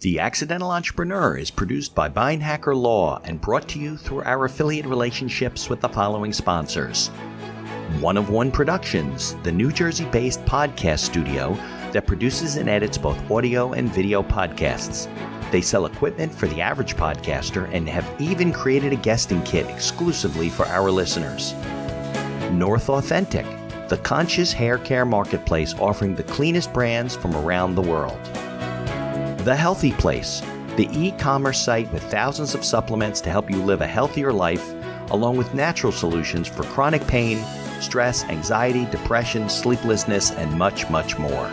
The Accidental Entrepreneur is produced by Hacker Law and brought to you through our affiliate relationships with the following sponsors One of One Productions, the New Jersey based podcast studio that produces and edits both audio and video podcasts. They sell equipment for the average podcaster and have even created a guesting kit exclusively for our listeners. North Authentic, the conscious hair care marketplace offering the cleanest brands from around the world. The Healthy Place, the e commerce site with thousands of supplements to help you live a healthier life, along with natural solutions for chronic pain, stress, anxiety, depression, sleeplessness, and much, much more.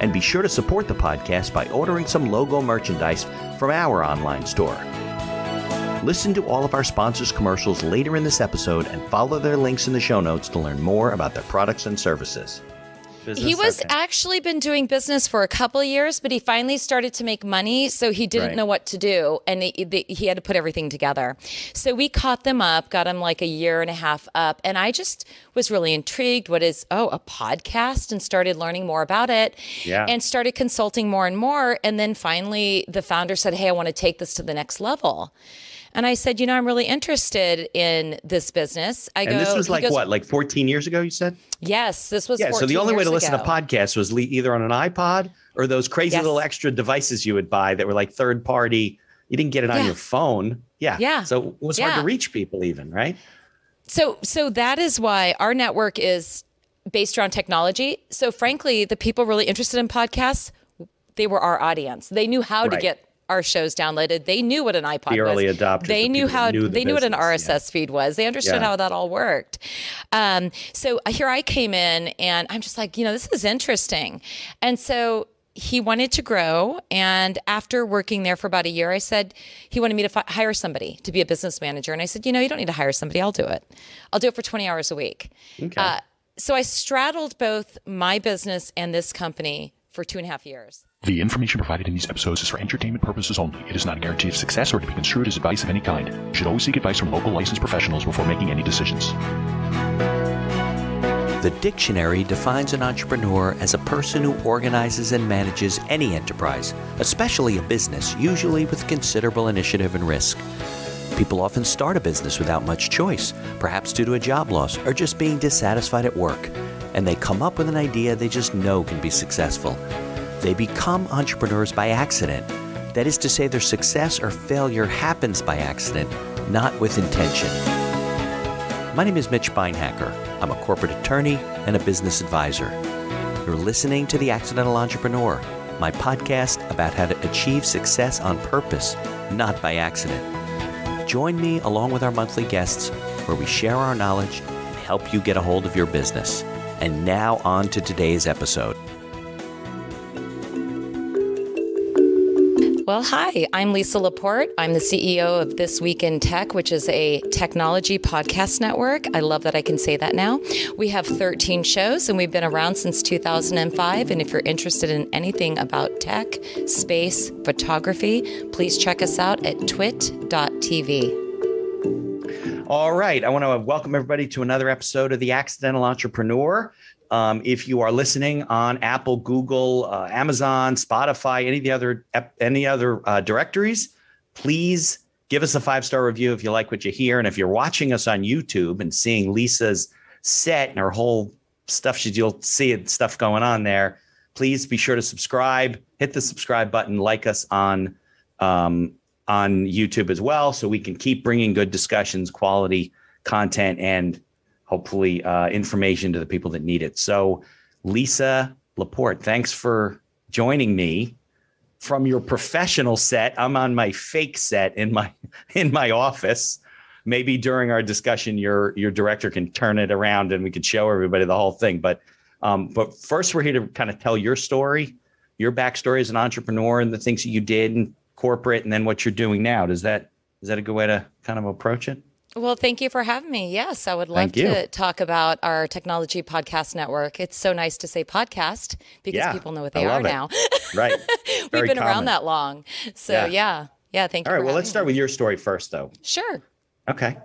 And be sure to support the podcast by ordering some logo merchandise from our online store. Listen to all of our sponsors' commercials later in this episode and follow their links in the show notes to learn more about their products and services. Business? He was okay. actually been doing business for a couple years, but he finally started to make money, so he didn't right. know what to do, and he, he had to put everything together. So we caught them up, got him like a year and a half up, and I just was really intrigued. What is oh a podcast, and started learning more about it, yeah. and started consulting more and more, and then finally the founder said, "Hey, I want to take this to the next level." And I said, you know, I'm really interested in this business. I and go, this was like goes, what, like 14 years ago, you said? Yes, this was. Yeah, so the only way to ago. listen to podcasts was either on an iPod or those crazy yes. little extra devices you would buy that were like third party. You didn't get it on yeah. your phone. Yeah. Yeah. So it was yeah. hard to reach people, even, right? So, so that is why our network is based around technology. So, frankly, the people really interested in podcasts, they were our audience. They knew how right. to get our shows downloaded. They knew what an iPod the was. Early adopters. They knew how knew the they business. knew what an RSS yeah. feed was. They understood yeah. how that all worked. Um, so uh, here I came in and I'm just like, you know, this is interesting. And so he wanted to grow. And after working there for about a year, I said he wanted me to fi- hire somebody to be a business manager. And I said, you know, you don't need to hire somebody. I'll do it. I'll do it for 20 hours a week. Okay. Uh, so I straddled both my business and this company for two and a half years. The information provided in these episodes is for entertainment purposes only. It is not a guarantee of success or to be construed as advice of any kind. You should always seek advice from local licensed professionals before making any decisions. The dictionary defines an entrepreneur as a person who organizes and manages any enterprise, especially a business, usually with considerable initiative and risk. People often start a business without much choice, perhaps due to a job loss or just being dissatisfied at work and they come up with an idea they just know can be successful. They become entrepreneurs by accident. That is to say, their success or failure happens by accident, not with intention. My name is Mitch Beinhacker. I'm a corporate attorney and a business advisor. You're listening to The Accidental Entrepreneur, my podcast about how to achieve success on purpose, not by accident. Join me along with our monthly guests where we share our knowledge and help you get a hold of your business. And now on to today's episode. Well, hi, I'm Lisa Laporte. I'm the CEO of This Week in Tech, which is a technology podcast network. I love that I can say that now. We have 13 shows and we've been around since 2005. And if you're interested in anything about tech, space, photography, please check us out at twit.tv. All right. I want to welcome everybody to another episode of The Accidental Entrepreneur. Um, if you are listening on Apple, Google, uh, Amazon, Spotify, any of the other any other uh, directories, please give us a five star review if you like what you hear. And if you're watching us on YouTube and seeing Lisa's set and her whole stuff, she you'll see stuff going on there. Please be sure to subscribe, hit the subscribe button, like us on um, on YouTube as well, so we can keep bringing good discussions, quality content, and hopefully uh, information to the people that need it. So, Lisa Laporte, thanks for joining me from your professional set. I'm on my fake set in my in my office. Maybe during our discussion, your your director can turn it around and we can show everybody the whole thing. But um, but first, we're here to kind of tell your story, your backstory as an entrepreneur, and the things that you did, and corporate and then what you're doing now. Does that is that a good way to kind of approach it? Well, thank you for having me. Yes, I would love to talk about our technology podcast network. It's so nice to say podcast because yeah, people know what they are it. now. right. We've been common. around that long. So, yeah. Yeah, yeah thank you. All right. Well, let's me. start with your story first, though. Sure. Okay.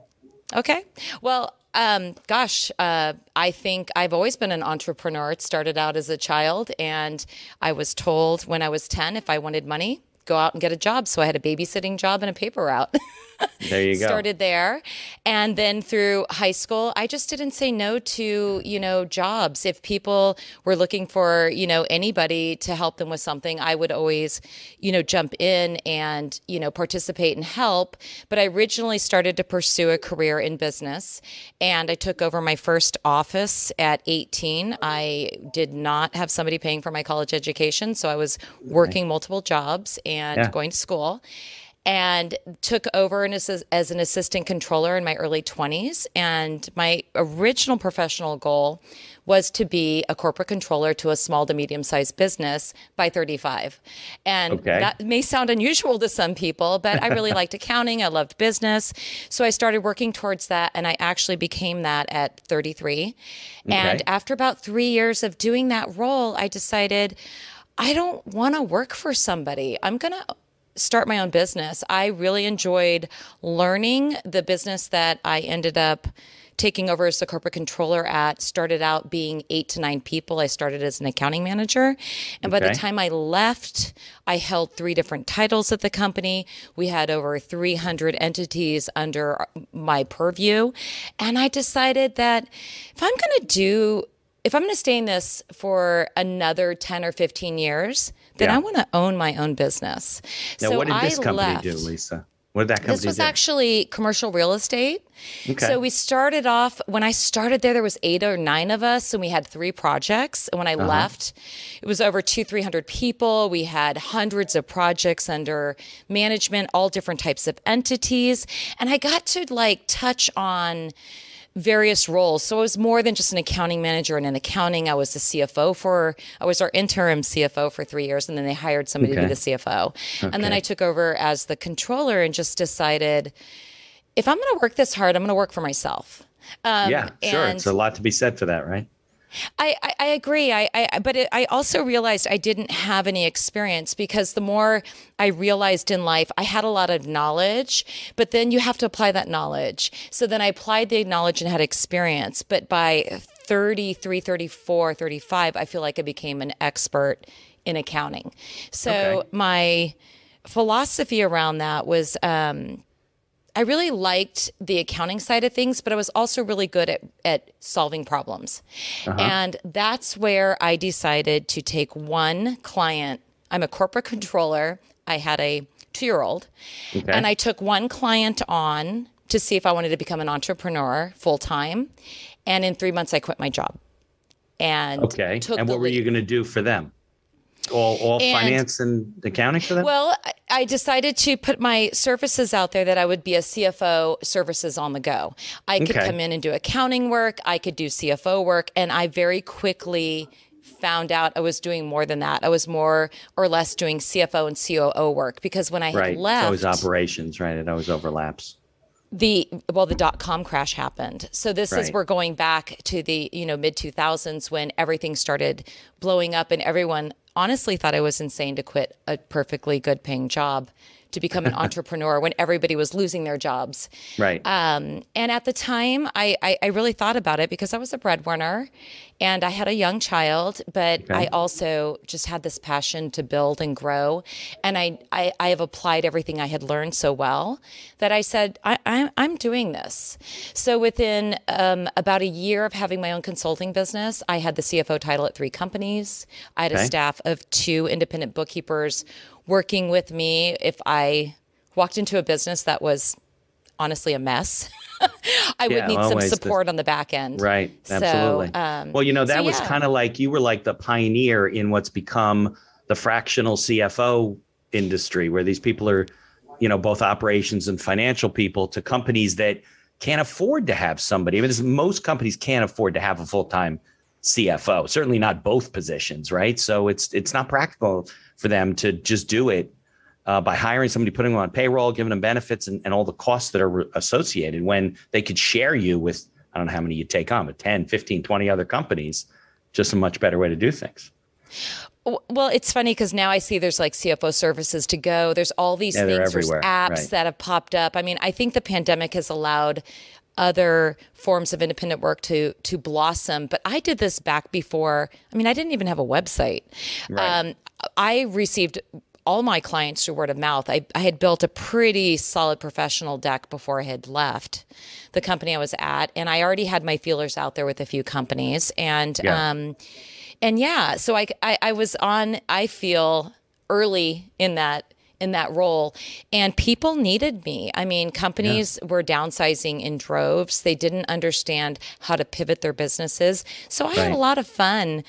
Okay. Well, um, gosh, uh, I think I've always been an entrepreneur. It started out as a child, and I was told when I was 10 if I wanted money, go out and get a job. So I had a babysitting job and a paper route. there you go. Started there. And then through high school, I just didn't say no to, you know, jobs. If people were looking for, you know, anybody to help them with something, I would always, you know, jump in and, you know, participate and help. But I originally started to pursue a career in business and I took over my first office at 18. I did not have somebody paying for my college education, so I was working multiple jobs and yeah. going to school and took over as, as an assistant controller in my early 20s. And my original professional goal was to be a corporate controller to a small to medium sized business by 35. And okay. that may sound unusual to some people, but I really liked accounting. I loved business. So I started working towards that. And I actually became that at 33. Okay. And after about three years of doing that role, I decided. I don't want to work for somebody. I'm going to start my own business, I really enjoyed learning the business that I ended up taking over as the corporate controller at started out being eight to nine people. I started as an accounting manager. And okay. by the time I left, I held three different titles at the company. We had over 300 entities under my purview. And I decided that if I'm going to do, if I'm going to stay in this for another 10 or 15 years, then yeah. I want to own my own business. Now, so what did this I company left. do, Lisa? What did that company This was do? actually commercial real estate. Okay. So we started off when I started there. There was eight or nine of us, and we had three projects. And when I uh-huh. left, it was over two, three hundred people. We had hundreds of projects under management, all different types of entities, and I got to like touch on various roles. So I was more than just an accounting manager and in accounting. I was the CFO for, I was our interim CFO for three years. And then they hired somebody okay. to be the CFO. Okay. And then I took over as the controller and just decided if I'm going to work this hard, I'm going to work for myself. Um, yeah, sure. It's a lot to be said for that, right? I, I, I, agree. I, I but it, I also realized I didn't have any experience because the more I realized in life, I had a lot of knowledge, but then you have to apply that knowledge. So then I applied the knowledge and had experience. But by 33, 34, 35, I feel like I became an expert in accounting. So okay. my philosophy around that was um, I really liked the accounting side of things, but I was also really good at, at solving problems. Uh-huh. And that's where I decided to take one client. I'm a corporate controller. I had a two year old. Okay. And I took one client on to see if I wanted to become an entrepreneur full time. And in three months, I quit my job. And okay. and what were lead. you going to do for them? all, all and, finance and accounting for them? Well, I decided to put my services out there that I would be a CFO services on the go. I could okay. come in and do accounting work, I could do CFO work, and I very quickly found out I was doing more than that. I was more or less doing CFO and COO work because when I right. left, it was operations, right? It always overlaps the well the dot com crash happened so this right. is we're going back to the you know mid 2000s when everything started blowing up and everyone honestly thought I was insane to quit a perfectly good paying job to become an entrepreneur when everybody was losing their jobs. Right. Um, and at the time, I, I, I, really thought about it because I was a breadwinner and I had a young child, but okay. I also just had this passion to build and grow. And I, I, I have applied everything I had learned so well that I said, I, I, I'm doing this. So within um, about a year of having my own consulting business, I had the CFO title at three companies. I had okay. a staff of two independent bookkeepers working with me if I walked into a business that was honestly a mess. I yeah, would need some support the, on the back end. Right. Absolutely. So, um, well, you know, that so, yeah. was kind of like you were like the pioneer in what's become the fractional CFO industry, where these people are, you know, both operations and financial people to companies that can't afford to have somebody. I mean, most companies can't afford to have a full time CFO, certainly not both positions, right? So it's it's not practical for them to just do it uh, by hiring somebody, putting them on payroll, giving them benefits, and, and all the costs that are associated when they could share you with, I don't know how many you take on, but 10, 15, 20 other companies. Just a much better way to do things. Well, it's funny because now I see there's like CFO services to go. There's all these yeah, things. apps right. that have popped up. I mean, I think the pandemic has allowed other forms of independent work to to blossom. But I did this back before. I mean, I didn't even have a website. Right. Um, I received all my clients through word of mouth. I, I had built a pretty solid professional deck before I had left the company I was at, and I already had my feelers out there with a few companies. And yeah. um, and yeah, so I, I I was on. I feel early in that in that role. And people needed me. I mean, companies yeah. were downsizing in droves, they didn't understand how to pivot their businesses. So I right. had a lot of fun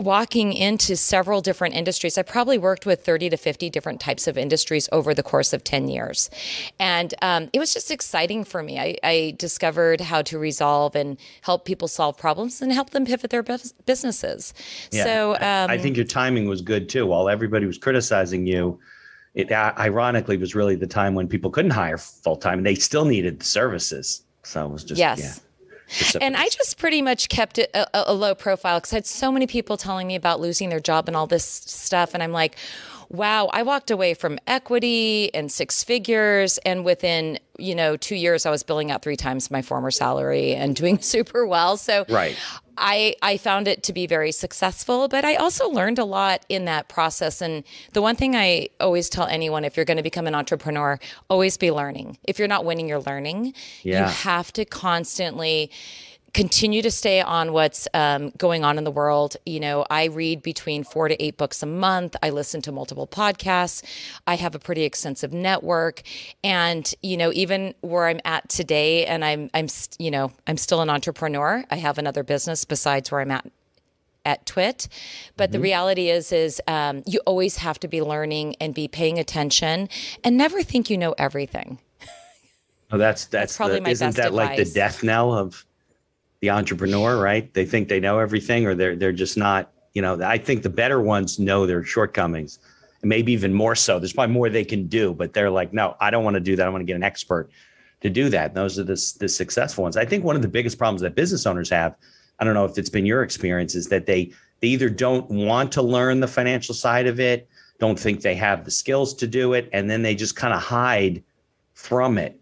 walking into several different industries. I probably worked with 30 to 50 different types of industries over the course of 10 years. And um, it was just exciting for me. I, I, discovered how to resolve and help people solve problems and help them pivot their bu- businesses. Yeah. So um, I think your timing was good too. While everybody was criticizing you, it uh, ironically was really the time when people couldn't hire full time and they still needed the services. So it was just yes. Yeah. And I just pretty much kept it a, a low profile because I had so many people telling me about losing their job and all this stuff. And I'm like, wow, I walked away from equity and six figures. And within you know, two years I was billing out three times my former salary and doing super well. So right. I, I found it to be very successful, but I also learned a lot in that process. And the one thing I always tell anyone if you're going to become an entrepreneur, always be learning. If you're not winning, you're learning. Yeah. You have to constantly continue to stay on what's um, going on in the world. You know, I read between four to eight books a month. I listen to multiple podcasts. I have a pretty extensive network, and you know, even where I'm at today, and I'm I'm you know I'm still an entrepreneur. I have another business besides where I'm at at twit but mm-hmm. the reality is is um, you always have to be learning and be paying attention and never think you know everything Oh, that's that's, that's probably the, my isn't best that advice. like the death knell of the entrepreneur, right? They think they know everything, or they're they're just not. You know, I think the better ones know their shortcomings, and maybe even more so. There's probably more they can do, but they're like, no, I don't want to do that. I want to get an expert to do that. And those are the the successful ones. I think one of the biggest problems that business owners have, I don't know if it's been your experience, is that they they either don't want to learn the financial side of it, don't think they have the skills to do it, and then they just kind of hide from it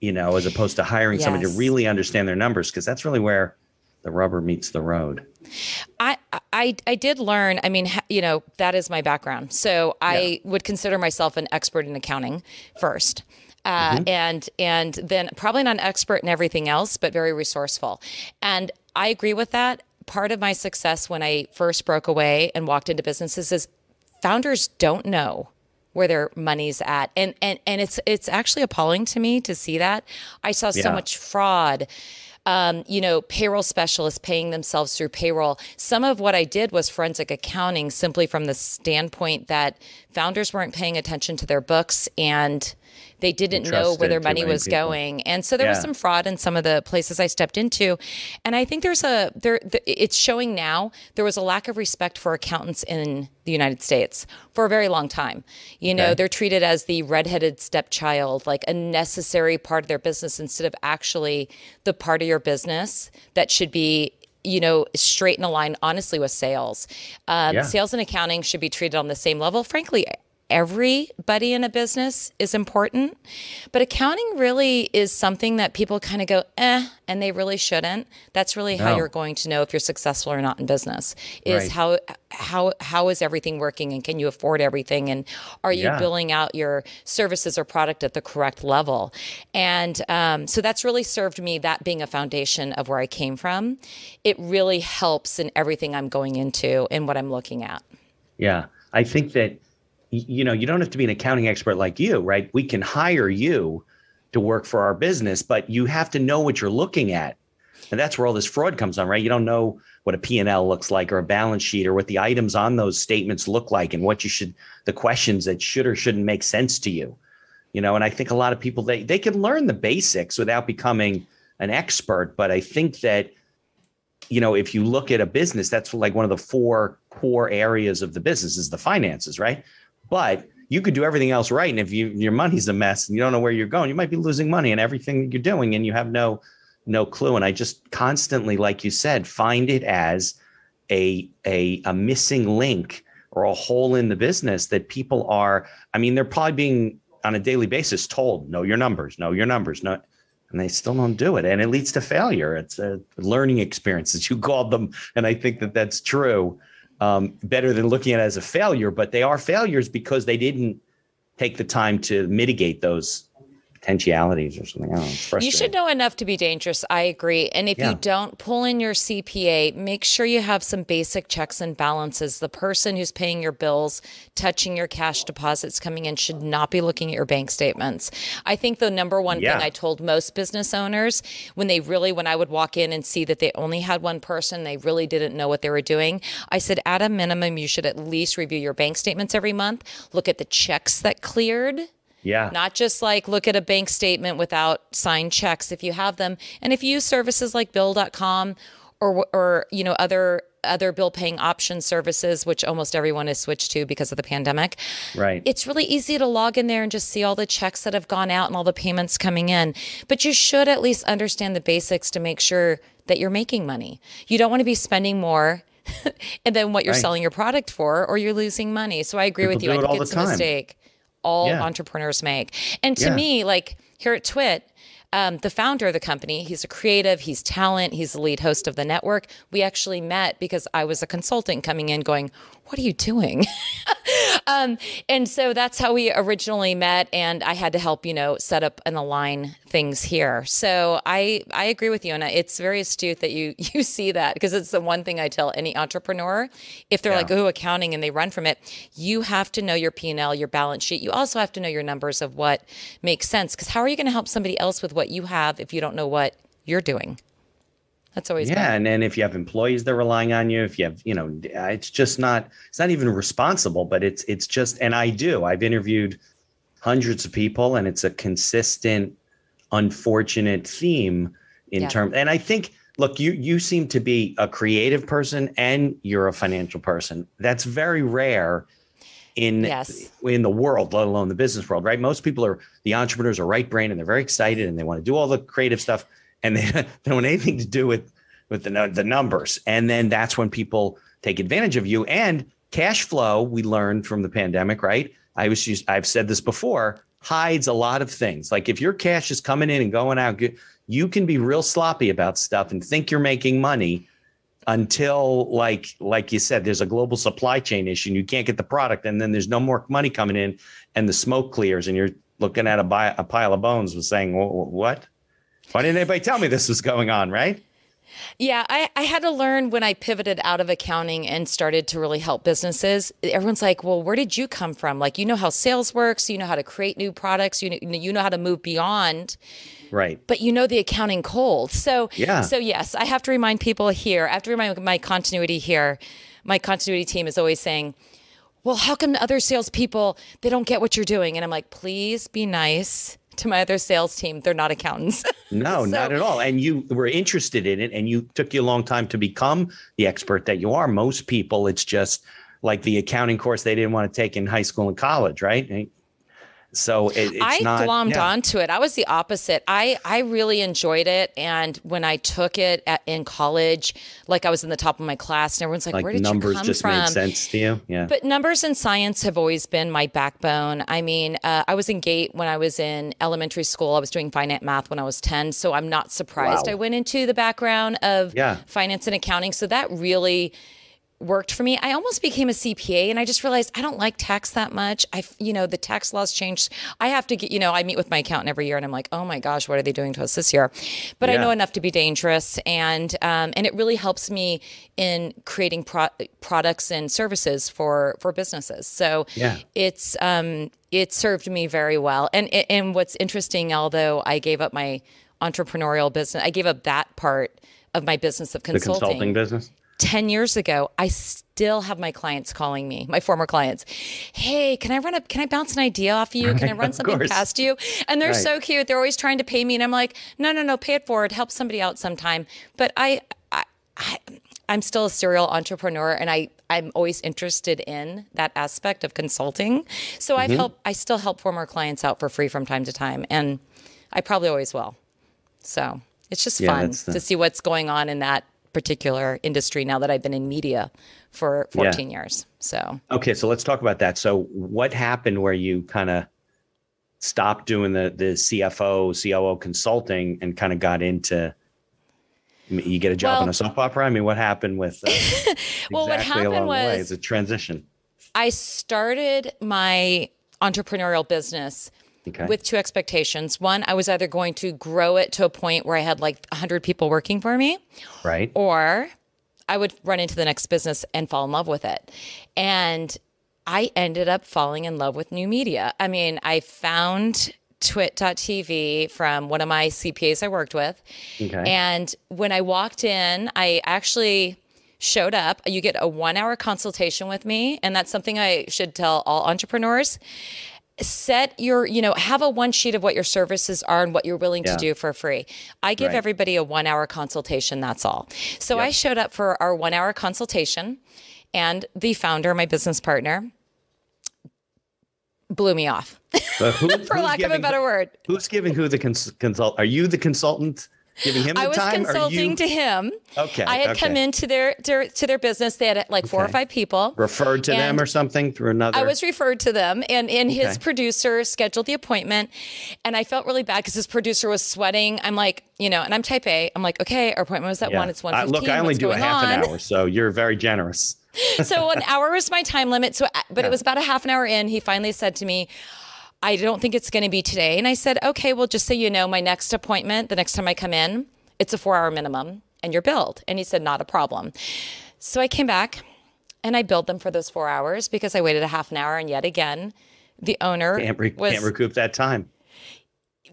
you know, as opposed to hiring yes. somebody to really understand their numbers, because that's really where the rubber meets the road. I, I I did learn. I mean, you know, that is my background. So I yeah. would consider myself an expert in accounting first. Uh, mm-hmm. and and then probably not an expert in everything else, but very resourceful. And I agree with that. Part of my success when I first broke away and walked into businesses is founders don't know where their money's at. And and and it's it's actually appalling to me to see that. I saw yeah. so much fraud. Um, you know, payroll specialists paying themselves through payroll. Some of what I did was forensic accounting, simply from the standpoint that founders weren't paying attention to their books and they didn't know where their money was people. going, and so there yeah. was some fraud in some of the places I stepped into. And I think there's a there. It's showing now. There was a lack of respect for accountants in the United States for a very long time. You know, they're treated as the redheaded stepchild, like a necessary part of their business instead of actually the part of your business that should be you know, straight in a line, honestly, with sales. Um, yeah. Sales and accounting should be treated on the same level. Frankly, everybody in a business is important. But accounting really is something that people kind of go, eh, and they really shouldn't. That's really no. how you're going to know if you're successful or not in business is right. how how how is everything working and can you afford everything and are you yeah. billing out your services or product at the correct level? And um, so that's really served me that being a foundation of where I came from. It really helps in everything I'm going into and what I'm looking at. Yeah. I think that you know, you don't have to be an accounting expert like you, right? We can hire you to work for our business, but you have to know what you're looking at. And that's where all this fraud comes on, right? You don't know what a P&L looks like or a balance sheet or what the items on those statements look like and what you should the questions that should or shouldn't make sense to you. You know, and I think a lot of people they they can learn the basics without becoming an expert, but I think that you know, if you look at a business, that's like one of the four core areas of the business is the finances, right? But you could do everything else right. And if you, your money's a mess and you don't know where you're going, you might be losing money in everything that you're doing and you have no no clue. And I just constantly, like you said, find it as a a, a missing link or a hole in the business that people are, I mean, they're probably being on a daily basis told, know your numbers, know your numbers, no and they still don't do it and it leads to failure it's a learning experience that you called them and i think that that's true um, better than looking at it as a failure, but they are failures because they didn't take the time to mitigate those potentialities or something. I don't know. You should know enough to be dangerous. I agree. And if yeah. you don't pull in your CPA, make sure you have some basic checks and balances. The person who's paying your bills, touching your cash deposits coming in should not be looking at your bank statements. I think the number one yeah. thing I told most business owners when they really, when I would walk in and see that they only had one person, they really didn't know what they were doing. I said, at a minimum, you should at least review your bank statements every month, look at the checks that cleared yeah. Not just like look at a bank statement without signed checks if you have them. And if you use services like bill.com or or you know other other bill paying option services which almost everyone has switched to because of the pandemic. Right. It's really easy to log in there and just see all the checks that have gone out and all the payments coming in. But you should at least understand the basics to make sure that you're making money. You don't want to be spending more and then what you're right. selling your product for, or you're losing money. So I agree People with you. I think it's a mistake all yeah. entrepreneurs make. And to yeah. me, like here at Twit, um, the founder of the company, he's a creative, he's talent, he's the lead host of the network. We actually met because I was a consultant coming in going, what are you doing? um, and so that's how we originally met. And I had to help, you know, set up and align things here. So I, I agree with you. And it's very astute that you, you see that because it's the one thing I tell any entrepreneur, if they're yeah. like, Oh, accounting and they run from it, you have to know your P&L, your balance sheet. You also have to know your numbers of what makes sense. Cause how are you going to help somebody else with what you have if you don't know what you're doing? That's always yeah, bad. and and if you have employees that are relying on you, if you have you know, uh, it's just not it's not even responsible, but it's it's just and I do. I've interviewed hundreds of people, and it's a consistent, unfortunate theme in yeah. terms. And I think look, you you seem to be a creative person and you're a financial person. That's very rare in yes. in the world, let alone the business world, right? Most people are the entrepreneurs are right brain and they're very excited and they want to do all the creative stuff and they don't want anything to do with with the the numbers. And then that's when people take advantage of you. And cash flow, we learned from the pandemic, right? I was just, I've said this before, hides a lot of things. Like if your cash is coming in and going out, you can be real sloppy about stuff and think you're making money until like like you said there's a global supply chain issue and you can't get the product and then there's no more money coming in and the smoke clears and you're looking at a, a pile of bones was saying what why didn't anybody tell me this was going on, right? Yeah, I, I had to learn when I pivoted out of accounting and started to really help businesses. Everyone's like, well, where did you come from? Like, you know how sales works, you know how to create new products, you know, you know how to move beyond. Right. But you know the accounting cold. So, yeah. so yes, I have to remind people here, I have to remind my continuity here, my continuity team is always saying, well, how come other salespeople, they don't get what you're doing? And I'm like, please be nice to my other sales team, they're not accountants. no, so, not at all. And you were interested in it and you took you a long time to become the expert that you are. Most people, it's just like the accounting course they didn't want to take in high school and college, right? So it, I not, glommed yeah. onto it. I was the opposite. I I really enjoyed it, and when I took it at, in college, like I was in the top of my class, and everyone's like, like "Where did numbers you come just from?" Made sense to you, yeah. But numbers and science have always been my backbone. I mean, uh, I was in gate when I was in elementary school. I was doing finance math when I was ten, so I'm not surprised wow. I went into the background of yeah. finance and accounting. So that really worked for me. I almost became a CPA and I just realized I don't like tax that much. I, you know, the tax laws changed. I have to get, you know, I meet with my accountant every year and I'm like, oh my gosh, what are they doing to us this year? But yeah. I know enough to be dangerous. And, um, and it really helps me in creating pro- products and services for, for businesses. So yeah. it's, um, it served me very well. And, and what's interesting, although I gave up my entrepreneurial business, I gave up that part of my business of consulting. The consulting business? 10 years ago, I still have my clients calling me, my former clients. Hey, can I run a, can I bounce an idea off of you? Can I run something past you? And they're right. so cute. They're always trying to pay me. And I'm like, no, no, no, pay it forward, help somebody out sometime. But I, I, I I'm still a serial entrepreneur and I, I'm always interested in that aspect of consulting. So mm -hmm. I've mm-hmm. helped, I still help former clients out for free from time to time. And I probably always will. So it's just yeah, fun the... to see what's going on in that particular industry now that I've been in media for 14 yeah. years. So, okay, so let's talk about that. So, what happened where you kind of stopped doing the the CFO, COO consulting and kind of got into you get a job well, in a soap opera? I mean, what happened with uh, well, exactly what happened was it's a transition. I started my entrepreneurial business okay. with two expectations. One, I was either going to grow it to a point where I had like 100 people working for me, right? Or I would run into the next business and fall in love with it. And I ended up falling in love with new media. I mean, I found twit.tv from one of my CPAs I worked with. Okay. And when I walked in, I actually showed up. You get a one hour consultation with me. And that's something I should tell all entrepreneurs set your you know have a one sheet of what your services are and what you're willing yeah. to do for free i give right. everybody a one hour consultation that's all so i showed up for our one hour consultation and the founder my business partner blew me off who, for lack giving, of a better word who's giving who the cons- consult are you the consultant giving him I was time, consulting you... to him. Okay. I had okay. come into their, their, to their business. They had like four okay. or five people. Referred to them or something through another. I was referred to them, and and his okay. producer scheduled the appointment, and I felt really bad because his producer was sweating. I'm like, you know, and I'm type A. I'm like, okay, our appointment was at yeah. one. It's one. Uh, look, I only What's do a half on? an hour, so you're very generous. so an hour was my time limit. So, uh, but yeah. it was about a half an hour in. He finally said to me, I don't think it's going to be today. And I said, okay, well, just so you know, my next appointment, the next time I come in, it's a four hour minimum and you're billed. And he said, not a problem. So I came back and I billed them for those four hours because I waited a half an hour. And yet again, the owner can't, re- was, can't recoup that time.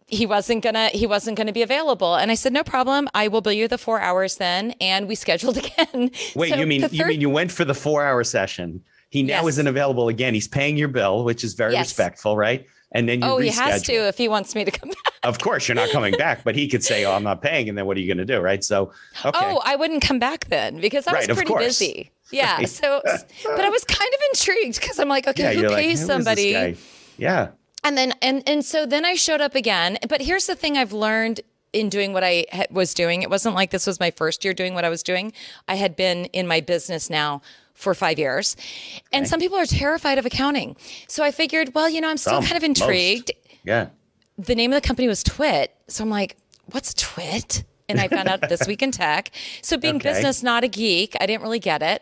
He wasn't gonna. He wasn't gonna be available, and I said, "No problem. I will bill you the four hours then." And we scheduled again. Wait, so you mean you mean you went for the four hour session? He now yes. isn't available again. He's paying your bill, which is very yes. respectful, right? and then you oh reschedule. he has to if he wants me to come back of course you're not coming back but he could say oh i'm not paying and then what are you going to do right so okay. oh i wouldn't come back then because i was pretty busy yeah right. so but i was kind of intrigued because i'm like okay yeah, who pays like, somebody yeah and then and and so then i showed up again but here's the thing i've learned in doing what I was doing. It wasn't like this was my first year doing what I was doing. I had been in my business now for five years. And okay. some people are terrified of accounting. So I figured, well, you know, I'm still some, kind of intrigued. Most. Yeah. The name of the company was Twit. So I'm like, what's Twit? and I found out this week in tech. So being okay. business, not a geek, I didn't really get it.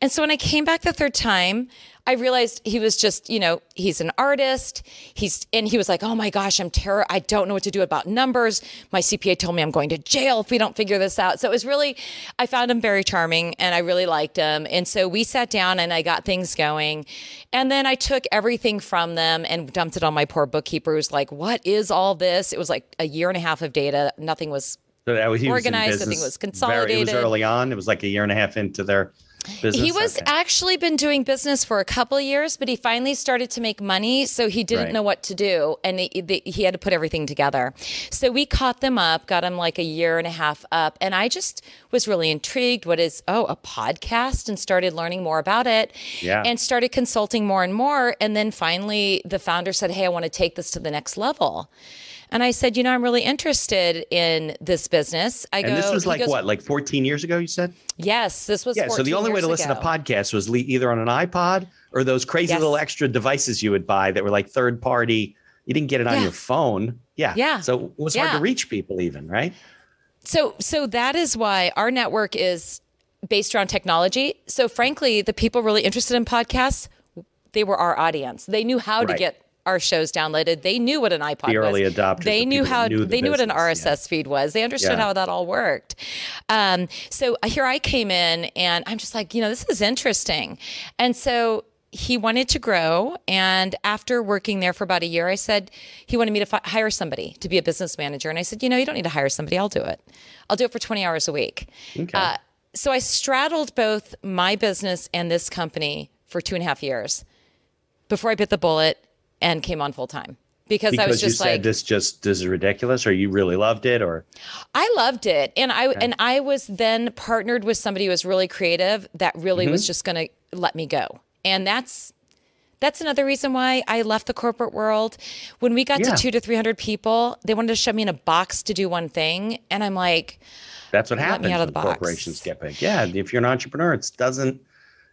And so when I came back the third time, I realized he was just, you know, he's an artist. He's and he was like, "Oh my gosh, I'm terror. I don't know what to do about numbers. My CPA told me I'm going to jail if we don't figure this out." So it was really, I found him very charming, and I really liked him. And so we sat down, and I got things going, and then I took everything from them and dumped it on my poor bookkeeper, who's like, "What is all this?" It was like a year and a half of data. Nothing was so he organized. Was Nothing was consolidated. Very, it was early on. It was like a year and a half into their Business? He was okay. actually been doing business for a couple years, but he finally started to make money, so he didn't right. know what to do, and he, he had to put everything together. So we caught them up, got him like a year and a half up, and I just was really intrigued. What is oh a podcast, and started learning more about it, yeah. and started consulting more and more, and then finally the founder said, "Hey, I want to take this to the next level." And I said, you know, I'm really interested in this business. I and go, this was like goes, what, like 14 years ago? You said yes. This was yeah. So the only way to listen to podcasts was either on an iPod or those crazy yes. little extra devices you would buy that were like third party. You didn't get it yeah. on your phone. Yeah. Yeah. So it was yeah. hard to reach people, even right. So so that is why our network is based around technology. So frankly, the people really interested in podcasts, they were our audience. They knew how right. to get our shows downloaded. They knew what an iPod the early was. adopters. They knew how knew the they business. knew what an RSS yeah. feed was. They understood yeah. how that all worked. Um, so uh, here I came in, and I'm just like, you know, this is interesting. And so he wanted to grow. And after working there for about a year, I said, he wanted me to fi- hire somebody to be a business manager. And I said, you know, you don't need to hire somebody. I'll do it. I'll do it for 20 hours a week. Okay. Uh, so I straddled both my business and this company for two and a half years before I bit the bullet and came on full time because, because I was just you like, "This just this is ridiculous," or you really loved it, or I loved it, and I okay. and I was then partnered with somebody who was really creative that really mm-hmm. was just going to let me go, and that's that's another reason why I left the corporate world. When we got yeah. to two to three hundred people, they wanted to shove me in a box to do one thing, and I'm like, "That's what happens." Let me out of the box. Corporations get big. Yeah, if you're an entrepreneur, it doesn't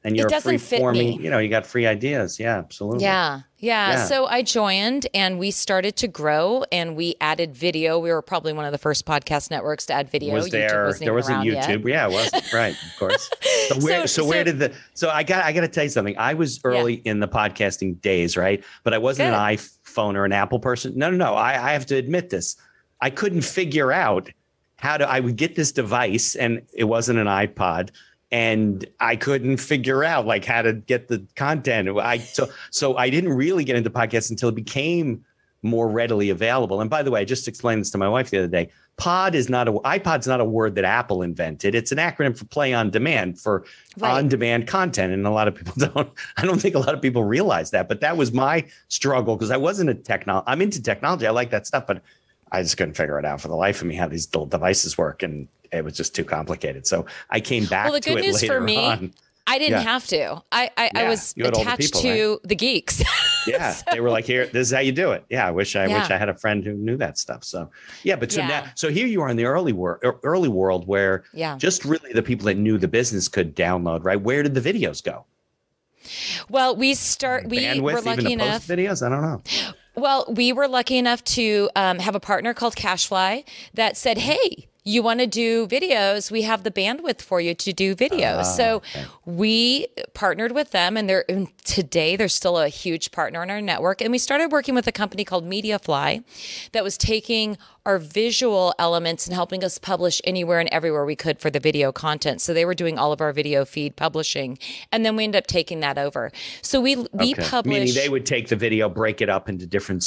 and you're it doesn't fit forming, me. you know, you got free ideas. Yeah, absolutely. Yeah, yeah. Yeah. So I joined and we started to grow and we added video. We were probably one of the first podcast networks to add video. Was there, wasn't there wasn't YouTube. Yet. Yeah, it was right. Of course. So where, so, so, so where did the, so I got, I got to tell you something. I was early yeah. in the podcasting days, right? But I wasn't Good. an iPhone or an Apple person. No, no, no. I, I have to admit this. I couldn't figure out how to, I would get this device and it wasn't an iPod and I couldn't figure out like how to get the content. I so so I didn't really get into podcasts until it became more readily available. And by the way, I just explained this to my wife the other day. Pod is not a iPod's not a word that Apple invented. It's an acronym for play on demand for right. on demand content. And a lot of people don't I don't think a lot of people realize that. But that was my struggle because I wasn't a technol. I'm into technology. I like that stuff, but I just couldn't figure it out for the life of me how these little devices work. And it was just too complicated. So I came back. Well, the good news for me, on. I didn't yeah. have to. I I, yeah. I was attached the people, to right? the geeks. yeah, so. they were like, "Here, this is how you do it." Yeah, I wish I yeah. wish I had a friend who knew that stuff. So yeah, but so now, so here you are in the early world, er, early world where yeah. just really the people that knew the business could download. Right, where did the videos go? Well, we start. We were lucky enough. videos, I don't know. Well, we were lucky enough to um, have a partner called Cashfly that said, mm-hmm. "Hey, you want to do videos, we have the bandwidth for you to do videos. Uh, so okay. we partnered with them, and they're and today they're still a huge partner in our network. And we started working with a company called MediaFly that was taking our visual elements and helping us publish anywhere and everywhere we could for the video content. So they were doing all of our video feed publishing, and then we ended up taking that over. So we we okay. publish. Meaning they would take the video, break it up into different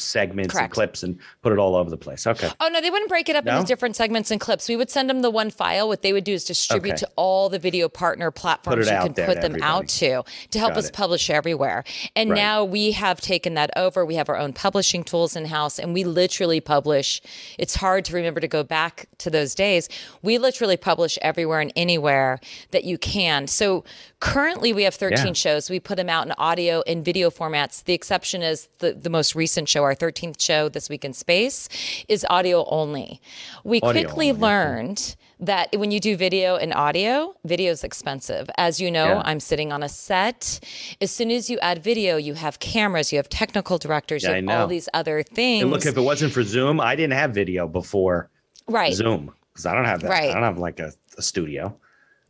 segments Correct. and clips and put it all over the place. Okay. Oh no, they wouldn't break it up no? into different segments and clips. We would send them the one file. What they would do is distribute okay. to all the video partner platforms you can put them everybody. out to to help Got us it. publish everywhere. And right. now we have taken that over. We have our own publishing tools in house, and we literally publish. It's hard to remember to go back to those days. We literally publish everywhere and anywhere that you can. So Currently, we have 13 yeah. shows. We put them out in audio and video formats. The exception is the, the most recent show, our 13th show, This Week in Space, is audio only. We audio quickly only. learned that when you do video and audio, video is expensive. As you know, yeah. I'm sitting on a set. As soon as you add video, you have cameras, you have technical directors, yeah, you have all these other things. And look, if it wasn't for Zoom, I didn't have video before right. Zoom because I don't have that. Right. I don't have like a, a studio.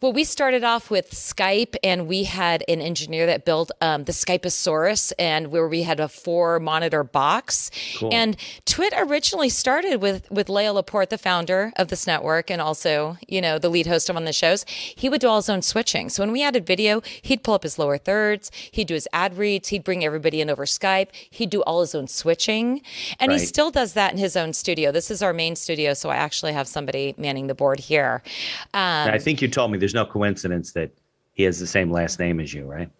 Well, we started off with Skype, and we had an engineer that built um, the Skypeosaurus, and where we had a four-monitor box. Cool. And Twit originally started with with Leo Laporte, the founder of this network, and also you know the lead host of on the shows. He would do all his own switching. So when we added video, he'd pull up his lower thirds, he'd do his ad reads, he'd bring everybody in over Skype, he'd do all his own switching, and right. he still does that in his own studio. This is our main studio, so I actually have somebody manning the board here. Um, I think you told me this there's no coincidence that he has the same last name as you, right?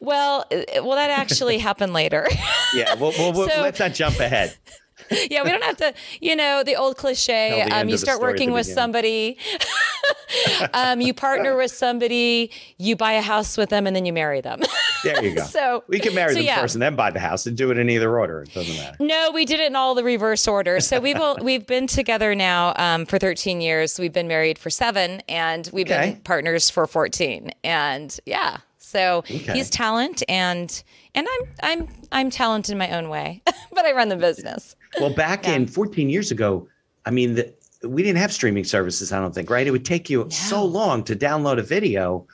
Well, uh, well, that actually happened later. yeah, well, well, well so, let's not jump ahead. yeah, we don't have to, you know, the old cliche. The um, you start working with somebody, um, you partner with somebody, you buy a house with them, and then you marry them. there you go. So we can marry so them yeah. first and then buy the house and do it in either order. It doesn't matter. No, we did it in all the reverse order. So we've all, we've been together now um, for 13 years. We've been married for seven, and we've okay. been partners for 14. And yeah, so okay. he's talent and and I'm I'm I'm talented in my own way, but I run the business. Well, back yeah. in 14 years ago, I mean, the, we didn't have streaming services, I don't think, right? It would take you so long to download a video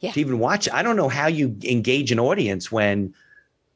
yeah. to even watch. I don't know how you engage an audience when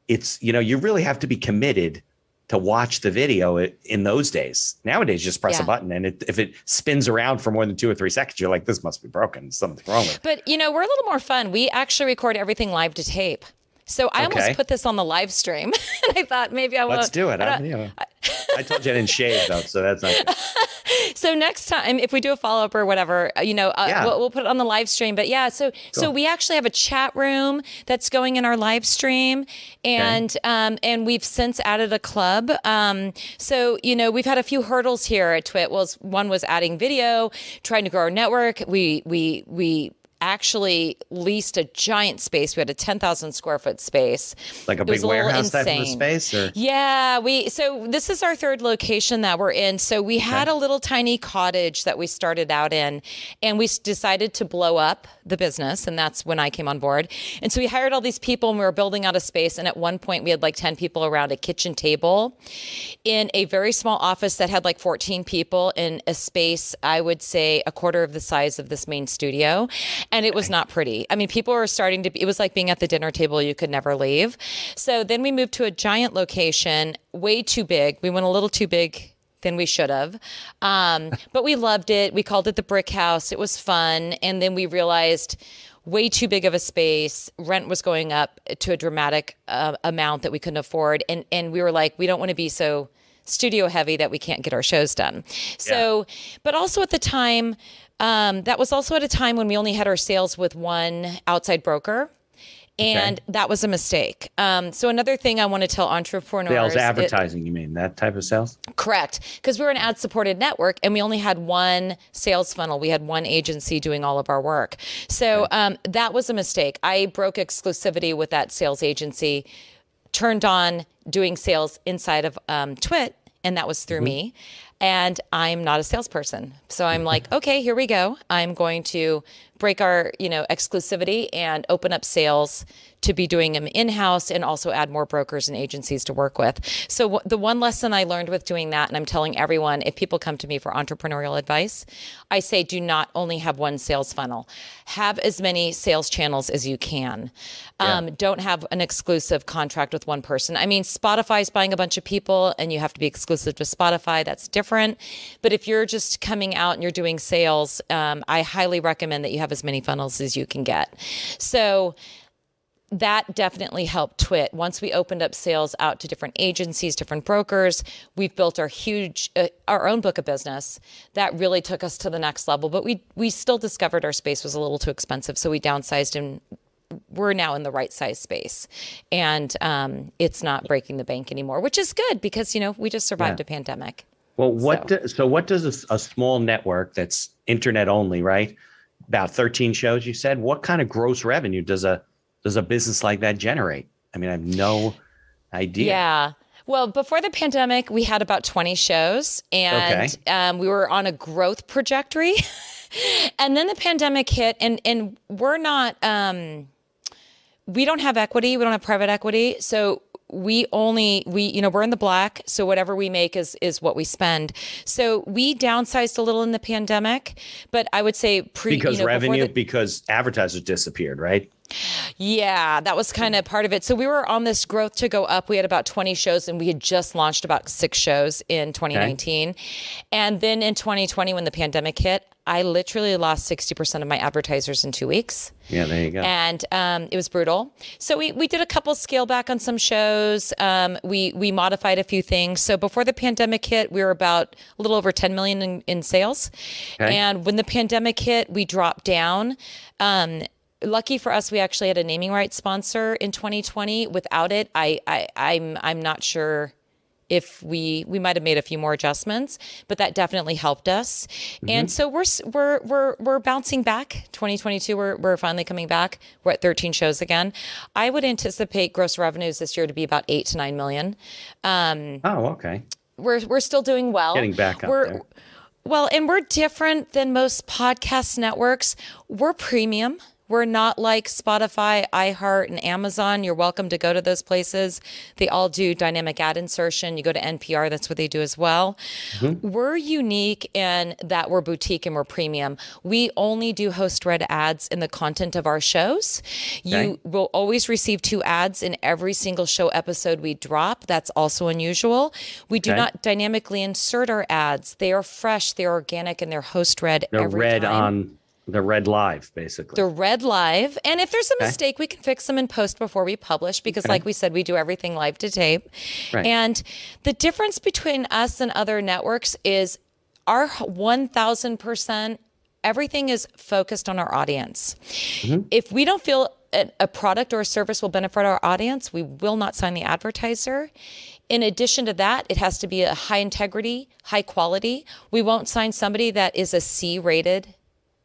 it's, you know, you really have to be committed to watch the video in those days. Nowadays, just press yeah. a button, and it, if it spins around for more than two or three seconds, you're like, "This must be broken. Something's wrong with it." But you know, we're a little more fun. We actually record everything live to tape. So I okay. almost put this on the live stream, and I thought maybe I will. Let's do it. I, I, I told you I didn't shave though, so that's not. so next time, if we do a follow up or whatever, uh, you know, uh, yeah. we'll, we'll, put it on the live stream. But yeah, so cool. so we actually have a chat room that's going in our live stream, and okay. um, and we've since added a club. Um, so you know, we've had a few hurdles here at Twit. Was one was adding video, trying to grow our network. We we we actually leased a giant space. We had a 10,000 square foot space. Like a big warehouse type of space? Or? Yeah. We, so this is our third location that we're in. So we had okay. a little tiny cottage that we started out in and we decided to blow up the business. And that's when I came on board. And so we hired all these people and we were building out a space. And at one point we had like 10 people around a kitchen table in a very small office that had like 14 people in a space, I would say a quarter of the size of this main studio and it was not pretty. I mean, people were starting to. Be, it was like being at the dinner table; you could never leave. So then we moved to a giant location, way too big. We went a little too big than we should have. Um, but we loved it. We called it the Brick House. It was fun. And then we realized way too big of a space. Rent was going up to a dramatic uh, amount that we couldn't afford. And, and we were like, we don't want to be so studio heavy that we can't get our shows done. So, yeah. but also at the time, um, that was also at a time when we only had our sales with one outside broker. And okay. that was a mistake. Um, so another thing I want to tell entrepreneurs: sales advertising. It, you mean that type of sales? Correct, because we were an ad-supported network, and we only had one sales funnel. We had one agency doing all of our work. So um, that was a mistake. I broke exclusivity with that sales agency, turned on doing sales inside of um, Twit, and that was through mm-hmm. me and I'm not a salesperson. So I'm like, mm-hmm. okay, here we go. I'm going to break our, you know, exclusivity and open up sales to be doing them in house and also add more brokers and agencies to work with. So, w- the one lesson I learned with doing that, and I'm telling everyone if people come to me for entrepreneurial advice, I say do not only have one sales funnel, have as many sales channels as you can. Yeah. Um, don't have an exclusive contract with one person. I mean, Spotify is buying a bunch of people and you have to be exclusive to Spotify. That's different. But if you're just coming out and you're doing sales, um, I highly recommend that you have as many funnels as you can get. So, that definitely helped Twit. Once we opened up sales out to different agencies, different brokers, we've built our huge, uh, our own book of business that really took us to the next level. But we we still discovered our space was a little too expensive, so we downsized and we're now in the right size space, and um, it's not breaking the bank anymore, which is good because you know we just survived yeah. a pandemic. Well, what so, do, so what does a, a small network that's internet only, right? About thirteen shows, you said. What kind of gross revenue does a does a business like that generate? I mean, I have no idea. Yeah. Well, before the pandemic, we had about 20 shows and okay. um, we were on a growth trajectory. and then the pandemic hit, and, and we're not, um, we don't have equity, we don't have private equity. So we only we you know we're in the black so whatever we make is is what we spend so we downsized a little in the pandemic but i would say pre because you know, revenue the, because advertisers disappeared right yeah, that was kind of part of it. So we were on this growth to go up. We had about 20 shows and we had just launched about six shows in 2019. Okay. And then in 2020, when the pandemic hit, I literally lost 60% of my advertisers in two weeks. Yeah, there you go. And um, it was brutal. So we, we did a couple scale back on some shows. Um, we, we modified a few things. So before the pandemic hit, we were about a little over 10 million in, in sales. Okay. And when the pandemic hit, we dropped down. Um, lucky for us, we actually had a naming rights sponsor in 2020. Without it, I, I I'm I'm not sure if we we might have made a few more adjustments, but that definitely helped us. Mm-hmm. And so we're we're we're we're bouncing back. 2022, we're we're finally coming back. We're at 13 shows again. I would anticipate gross revenues this year to be about eight to nine million. Um, oh, okay. We're we're still doing well. Getting back up we're, there. Well, and we're different than most podcast networks. We're premium. We're not like Spotify, iHeart, and Amazon. You're welcome to go to those places. They all do dynamic ad insertion. You go to NPR, that's what they do as well. Mm-hmm. We're unique in that we're boutique and we're premium. We only do host read ads in the content of our shows. Okay. You will always receive two ads in every single show episode we drop. That's also unusual. We do not dynamically insert our ads. They are fresh, they're organic, and they're host read. They're read time. on the red live basically the red live and if there's a okay. mistake we can fix them in post before we publish because okay. like we said we do everything live to tape right. and the difference between us and other networks is our 1000% everything is focused on our audience mm-hmm. if we don't feel a, a product or a service will benefit our audience we will not sign the advertiser in addition to that, it has to be a high integrity, high quality. We won't sign somebody that is a C rated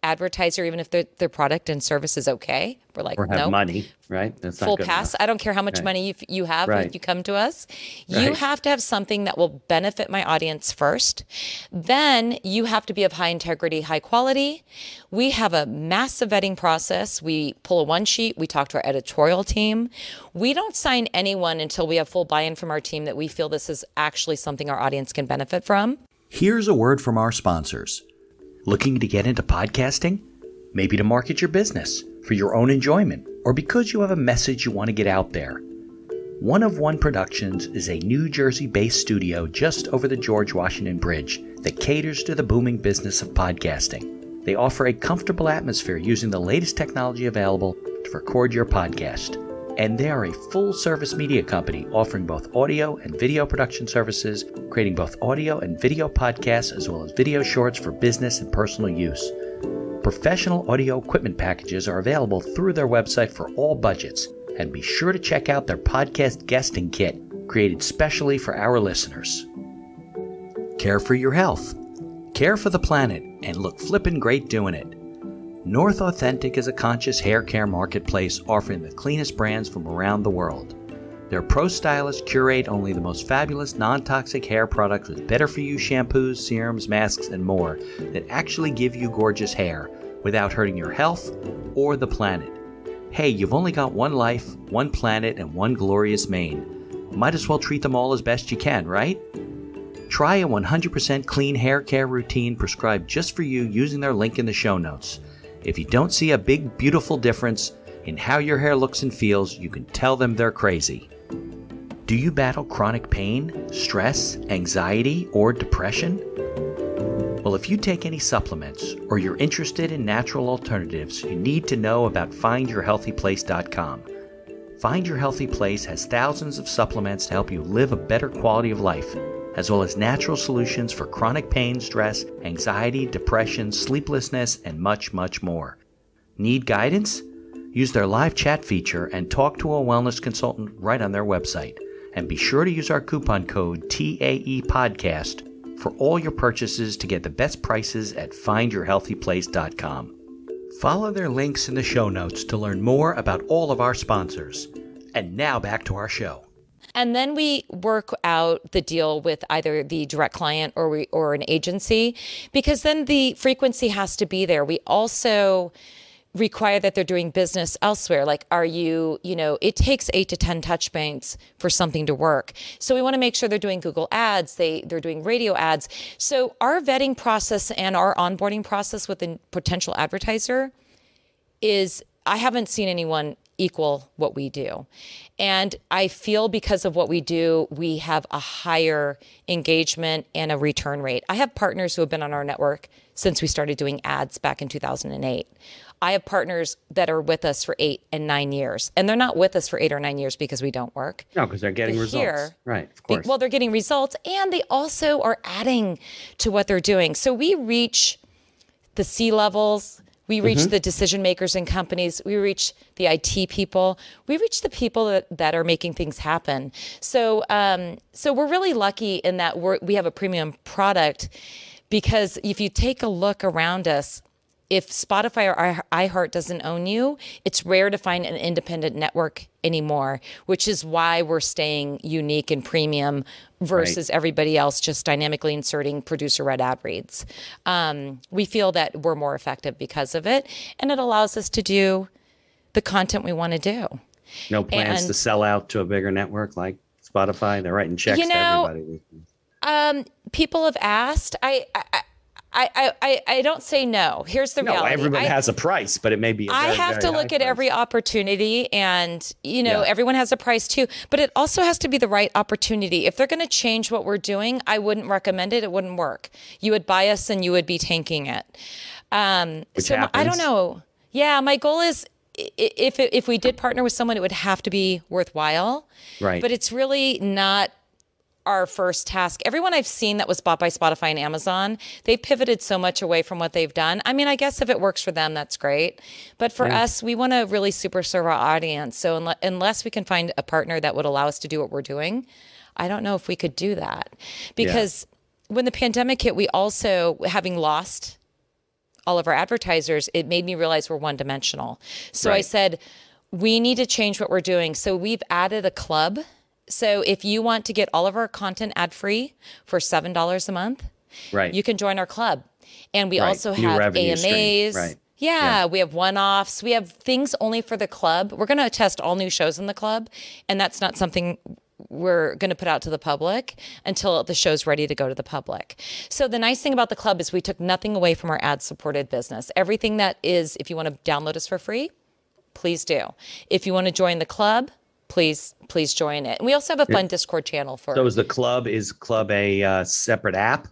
advertiser, even if their, their product and service is okay. We're like, no money, right? That's full pass. Enough. I don't care how much right. money you, you have right. if you come to us. You have to have something that will benefit my audience first. Then you have to be of high integrity, high quality. We have a massive vetting process. We pull a one sheet. We talk to our editorial team. We don't sign anyone until we have full buy-in from our team that we feel this is actually something our audience can benefit from. Here's a word from our sponsors. Looking to get into podcasting? Maybe to market your business for your own enjoyment or because you have a message you want to get out there. One of One Productions is a New Jersey based studio just over the George Washington Bridge that caters to the booming business of podcasting. They offer a comfortable atmosphere using the latest technology available to record your podcast and they are a full service media company offering both audio and video production services, creating both audio and video podcasts as well as video shorts for business and personal use. Professional audio equipment packages are available through their website for all budgets, and be sure to check out their podcast guesting kit created specially for our listeners. Care for your health, care for the planet, and look flippin' great doing it. North Authentic is a conscious hair care marketplace offering the cleanest brands from around the world. Their pro stylists curate only the most fabulous non toxic hair products with better for you shampoos, serums, masks, and more that actually give you gorgeous hair without hurting your health or the planet. Hey, you've only got one life, one planet, and one glorious mane. Might as well treat them all as best you can, right? Try a 100% clean hair care routine prescribed just for you using their link in the show notes. If you don't see a big, beautiful difference in how your hair looks and feels, you can tell them they're crazy. Do you battle chronic pain, stress, anxiety, or depression? Well, if you take any supplements or you're interested in natural alternatives, you need to know about findyourhealthyplace.com. Find Your Healthy Place has thousands of supplements to help you live a better quality of life as well as natural solutions for chronic pain, stress, anxiety, depression, sleeplessness, and much, much more. Need guidance? Use their live chat feature and talk to a wellness consultant right on their website. And be sure to use our coupon code TAE Podcast for all your purchases to get the best prices at findyourhealthyplace.com. Follow their links in the show notes to learn more about all of our sponsors. And now back to our show. And then we work out the deal with either the direct client or we, or an agency because then the frequency has to be there. We also require that they're doing business elsewhere like are you you know it takes 8 to 10 touch points for something to work so we want to make sure they're doing google ads they they're doing radio ads so our vetting process and our onboarding process with a potential advertiser is i haven't seen anyone equal what we do. And I feel because of what we do, we have a higher engagement and a return rate. I have partners who have been on our network since we started doing ads back in 2008. I have partners that are with us for eight and nine years, and they're not with us for eight or nine years because we don't work. No, because they're getting but results. Here, right, of course. well, they're getting results, and they also are adding to what they're doing. So we reach the C levels, we reach mm-hmm. the decision makers in companies. We reach the IT people. We reach the people that, that are making things happen. So, um, so we're really lucky in that we we have a premium product because if you take a look around us, if Spotify or iHeart doesn't own you, it's rare to find an independent network anymore, which is why we're staying unique and premium versus right. everybody else just dynamically inserting producer read ad reads. Um, we feel that we're more effective because of it, and it allows us to do the content we want to do. No plans and, to sell out to a bigger network like Spotify. They're writing checks you know, to everybody. Um, people have asked. I, I I I I don't say no. Here's the no, reality. Everyone I, has a price, but it may be. Very, I have to look at every opportunity, and you know, yeah. everyone has a price too. But it also has to be the right opportunity. If they're going to change what we're doing, I wouldn't recommend it. It wouldn't work. You would buy us, and you would be tanking it. Um, Which so I don't know. Yeah, my goal is if if we did partner with someone, it would have to be worthwhile. Right. But it's really not our first task. Everyone I've seen that was bought by Spotify and Amazon, they pivoted so much away from what they've done. I mean, I guess if it works for them, that's great. But for yeah. us, we want to really super serve our audience. So unle unless we can find a partner that would allow us to do what we're doing, I don't know if we could do that. Because yeah. when the pandemic hit, we also, having lost all of our advertisers, it made me realize we're one dimensional. So right. I said, we need to change what we're doing. So we've added a club so if you want to get all of our content ad free for $7 a month, right. you can join our club. And we right. also have AMAs. Right. Yeah, yeah, we have one offs. We have things only for the club. We're going to test all new shows in the club. And that's not something we're going to put out to the public until the show's ready to go to the public. So the nice thing about the club is we took nothing away from our ad supported business. Everything that is if you want to download us for free, please do. If you want to join the club, please please join it. And we also have a fun Discord channel for. So is the club is club a uh, separate app?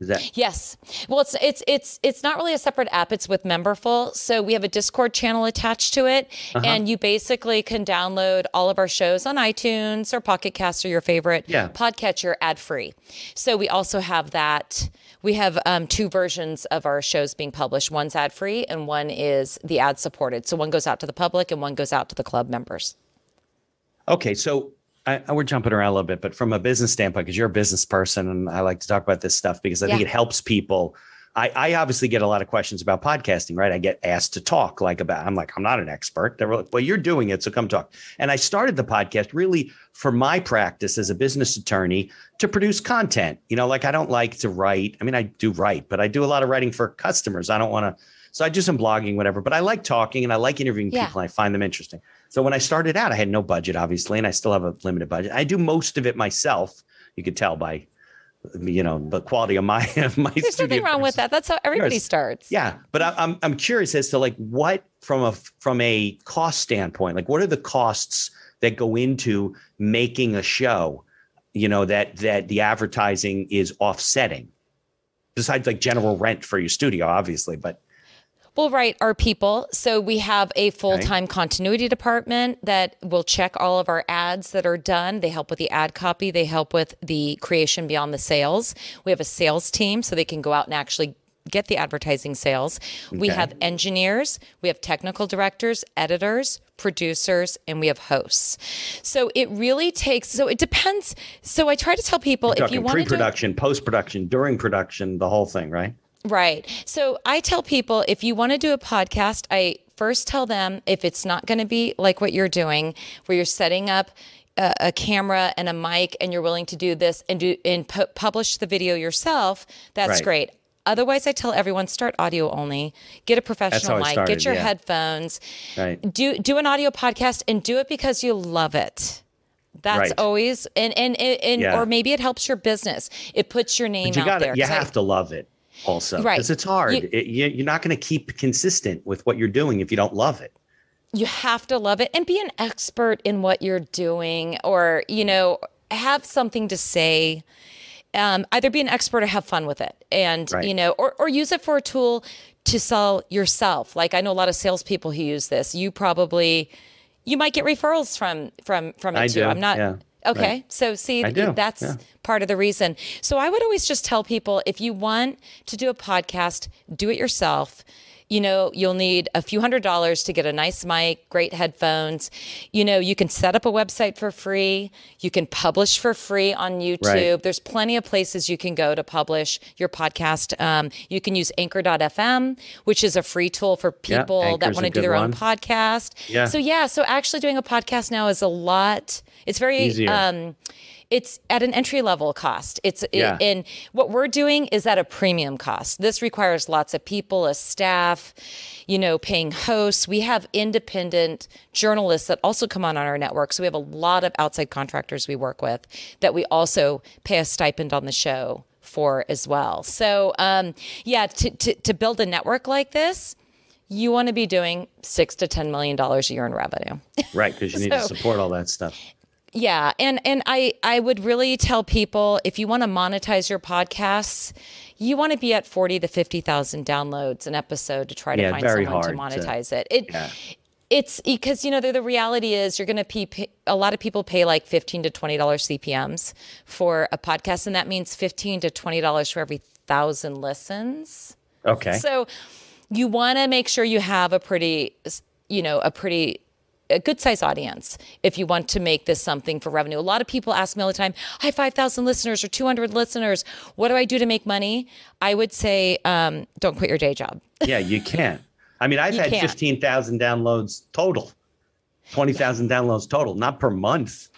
Is that yes? Well, it's it's it's it's not really a separate app. It's with Memberful, so we have a Discord channel attached to it, uh-huh. and you basically can download all of our shows on iTunes or Pocket or your favorite yeah. podcatcher ad free. So we also have that. We have um, two versions of our shows being published. One's ad free, and one is the ad supported. So one goes out to the public, and one goes out to the club members. Okay, so I, we're jumping around a little bit, but from a business standpoint, because you're a business person, and I like to talk about this stuff because I yeah. think it helps people. I, I, obviously get a lot of questions about podcasting, right? I get asked to talk like about. I'm like, I'm not an expert. They're like, well, you're doing it, so come talk. And I started the podcast really for my practice as a business attorney to produce content. You know, like I don't like to write. I mean, I do write, but I do a lot of writing for customers. I don't want to. So I do some blogging, whatever. But I like talking and I like interviewing yeah. people. And I find them interesting. So when I started out, I had no budget, obviously, and I still have a limited budget. I do most of it myself. You could tell by you know the quality of my of my there's nothing wrong with that that's how everybody Yours. starts yeah but i'm i'm curious as to like what from a from a cost standpoint like what are the costs that go into making a show you know that that the advertising is offsetting besides like general rent for your studio obviously but well, right, our people. So we have a full time okay. continuity department that will check all of our ads that are done. They help with the ad copy, they help with the creation beyond the sales. We have a sales team so they can go out and actually get the advertising sales. Okay. We have engineers, we have technical directors, editors, producers, and we have hosts. So it really takes. So it depends. So I try to tell people You're if you want to pre-production, post-production, during production, the whole thing, right? Right. So I tell people if you want to do a podcast, I first tell them if it's not going to be like what you're doing, where you're setting up a, a, camera and a mic and you're willing to do this and do and pu- publish the video yourself, that's right. great. Otherwise, I tell everyone start audio only. Get a professional mic. Started, get your yeah. headphones. Right. Do do an audio podcast and do it because you love it. That's right. always and and and, and yeah. or maybe it helps your business. It puts your name you out gotta, there. You have I, to love it also right because it's hard you, it, you're not going to keep consistent with what you're doing if you don't love it you have to love it and be an expert in what you're doing or you know have something to say um, either be an expert or have fun with it and right. you know or, or use it for a tool to sell yourself like i know a lot of salespeople who use this you probably you might get referrals from from from it I too do. i'm not yeah. Okay. So see, that's yeah. part of the reason. So I would always just tell people if you want to do a podcast, do it yourself. You know, you'll need a few hundred dollars to get a nice mic, great headphones. You know, you can set up a website for free. You can publish for free on YouTube. Right. There's plenty of places you can go to publish your podcast. Um, you can use Anchor.fm, which is a free tool for people yeah, that want to do their one. own podcast. Yeah. So, yeah, so actually doing a podcast now is a lot it's very Easier. um it's at an entry level cost. It's yeah. in what we're doing is at a premium cost. This requires lots of people, a staff, you know, paying hosts. We have independent journalists that also come on on our network. So we have a lot of outside contractors we work with that we also pay a stipend on the show for as well. So um, yeah, to, to, to build a network like this, you want to be doing six to ten million dollars a year in revenue. Right, because you so, need to support all that stuff yeah and and i i would really tell people if you want to monetize your podcasts you want to be at 40 to 50000 downloads an episode to try to yeah, find someone to monetize to, it it yeah. it's because you know the, the reality is you're going to pay a lot of people pay like 15 to 20 dollars cpms for a podcast and that means 15 to 20 dollars for every thousand listens okay so you want to make sure you have a pretty you know a pretty a good size audience if you want to make this something for revenue. A lot of people ask me all the time, I have 5,000 listeners or 200 listeners. What do I do to make money? I would say, um, don't quit your day job. yeah, you can't. I mean, I've you had 15,000 downloads total, 20,000 downloads total, not per month.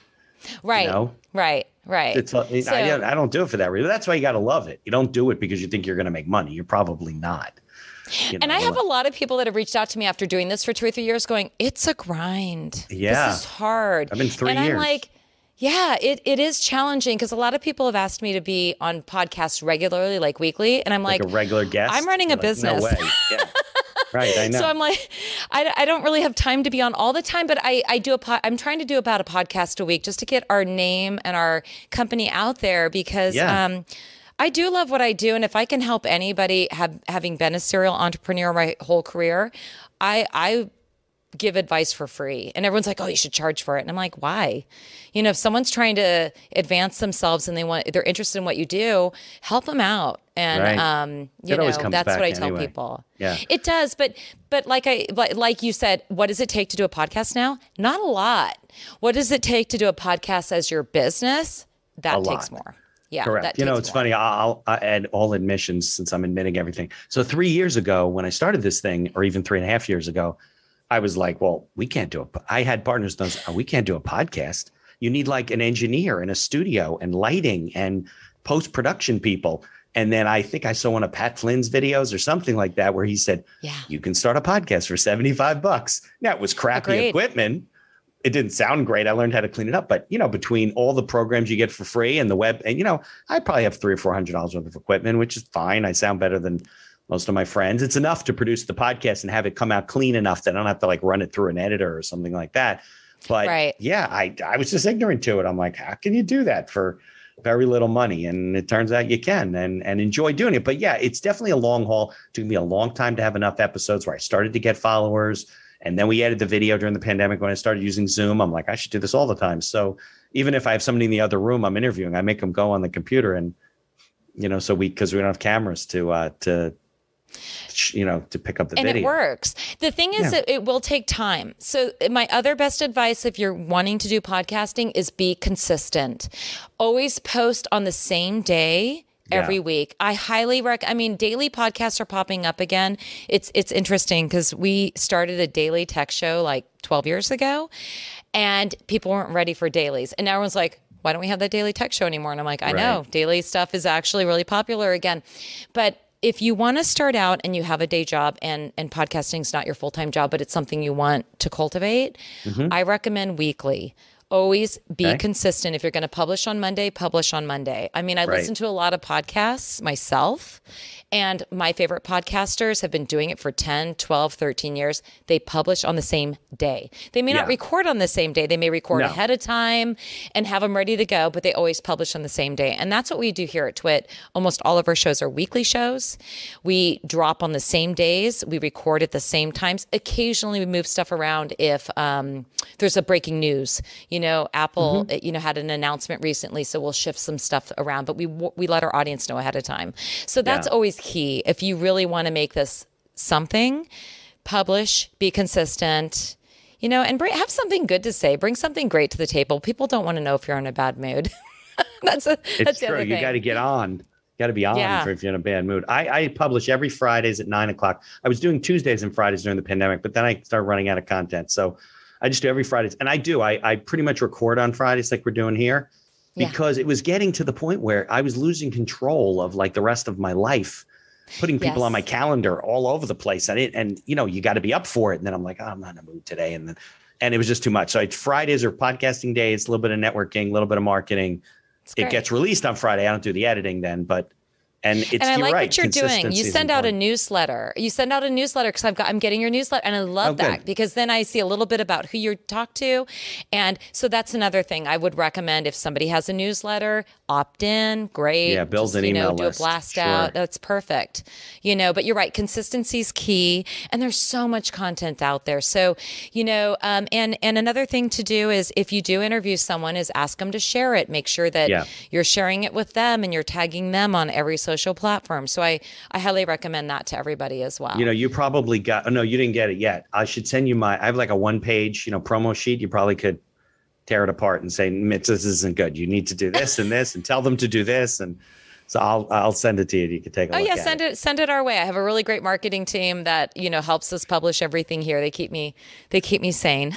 Right. You know? Right. Right. It's, so, I, I don't do it for that reason. That's why you got to love it. You don't do it because you think you're going to make money. You're probably not. You know, and I have a lot of people that have reached out to me after doing this for two or three years going, it's a grind. Yeah. This is hard. I've been three and years. And I'm like, yeah, it, it is challenging because a lot of people have asked me to be on podcasts regularly, like weekly. And I'm like, like a regular guest. I'm running You're a like, business. No way. Yeah. right. I know. So I'm like, I, I don't really have time to be on all the time, but I, I do a pod, I'm trying to do about a podcast a week just to get our name and our company out there because, yeah. um, I do love what I do, and if I can help anybody, have, having been a serial entrepreneur my whole career, I I give advice for free, and everyone's like, "Oh, you should charge for it," and I'm like, "Why?" You know, if someone's trying to advance themselves and they want they're interested in what you do, help them out, and right. um, you it know, that's what I tell people. Yeah, it does, but but like I like you said, what does it take to do a podcast now? Not a lot. What does it take to do a podcast as your business? That a takes lot. more. Yeah, correct. You know, it's funny. I'll, I'll add all admissions since I'm admitting everything. So three years ago, when I started this thing, or even three and a half years ago, I was like, "Well, we can't do it." I had partners. Those oh, we can't do a podcast. You need like an engineer and a studio and lighting and post production people. And then I think I saw one of Pat Flynn's videos or something like that where he said, "Yeah, you can start a podcast for seventy five bucks." That was crappy Agreed. equipment, it didn't sound great. I learned how to clean it up, but you know, between all the programs you get for free and the web, and you know, I probably have three or four hundred dollars worth of equipment, which is fine. I sound better than most of my friends. It's enough to produce the podcast and have it come out clean enough that I don't have to like run it through an editor or something like that. But right. yeah, I I was just ignorant to it. I'm like, how can you do that for very little money? And it turns out you can and and enjoy doing it. But yeah, it's definitely a long haul. It took me a long time to have enough episodes where I started to get followers and then we added the video during the pandemic when I started using Zoom. I'm like, I should do this all the time. So even if I have somebody in the other room I'm interviewing, I make them go on the computer and, you know, so we, cause we don't have cameras to, uh, to, you know, to pick up the and video. it works. The thing is, yeah. it will take time. So, uh, my other best advice if you're wanting to do podcasting is be consistent. Always post on the same day every yeah. week. I highly rec. I mean, daily podcasts are popping up again. It's it's interesting because we started a daily tech show like 12 years ago, and people weren't ready for dailies, and everyone's like. Why don't we have that daily tech show anymore? And I'm like, I right. know daily stuff is actually really popular again. But if you want to start out and you have a day job and and podcasting is not your full-time job but it's something you want to cultivate mm-hmm. i recommend weekly always be okay. consistent. If you're going to publish on Monday, publish on Monday. I mean, I right. listen to a lot of podcasts myself, and my favorite podcasters have been doing it for 10, 12, 13 years. They publish on the same day. They may yeah. not record on the same day, they may record no. ahead of time and have them ready to go, but they always publish on the same day. And that's what we do here at Twit. Almost all of our shows are weekly shows. We drop on the same days, we record at the same times. Occasionally, we move stuff around if um, there's a breaking news, you you know, Apple, mm-hmm. Eh, you know, had an announcement recently, so we'll shift some stuff around, but we we let our audience know ahead of time. So that's yeah. always key. If you really want to make this something, publish, be consistent, you know, and bring, have something good to say. Bring something great to the table. People don't want to know if you're in a bad mood. that's a, it's that's true. You got to get on. Got to be on yeah. if you're in a bad mood. I, I publish every Fridays at nine o'clock. I was doing Tuesdays and Fridays during the pandemic, but then I started running out of content. So I just do every Fridays. And I do, I, I pretty much record on Fridays like we're doing here because it was getting to the point where I was losing control of like the rest of my life, putting people yes. on my calendar all over the place. And it, and you know, you got to be up for it. And then I'm like, oh, I'm not in a mood today. And then, and it was just too much. So it's Fridays or podcasting day. It's a little bit of networking, a little bit of marketing. It gets released on Friday. I don't do the editing then, but and it's and I like right, what you're doing. You send out a newsletter. You send out a newsletter because I've got I'm getting your newsletter, and I love oh, that good. because then I see a little bit about who you talk to, and so that's another thing I would recommend if somebody has a newsletter, opt in. Great. Yeah, build Just, an you email know, list. Do a blast sure. out. That's perfect. You know, but you're right. Consistency is key, and there's so much content out there. So you know, um, and and another thing to do is if you do interview someone, is ask them to share it. Make sure that yeah. you're sharing it with them and you're tagging them on every. social social platforms. So I, I highly recommend that to everybody as well. You know, you probably got, oh no, you didn't get it yet. I should send you my, I have like a one page, you know, promo sheet. You probably could tear it apart and say, this isn't good. You need to do this and this and tell them to do this. And, so I'll I'll send it to you. You can take a oh, look. yeah, send it. it. send it our way. I have a really great marketing team that you know helps us publish everything here. They keep me they keep me sane.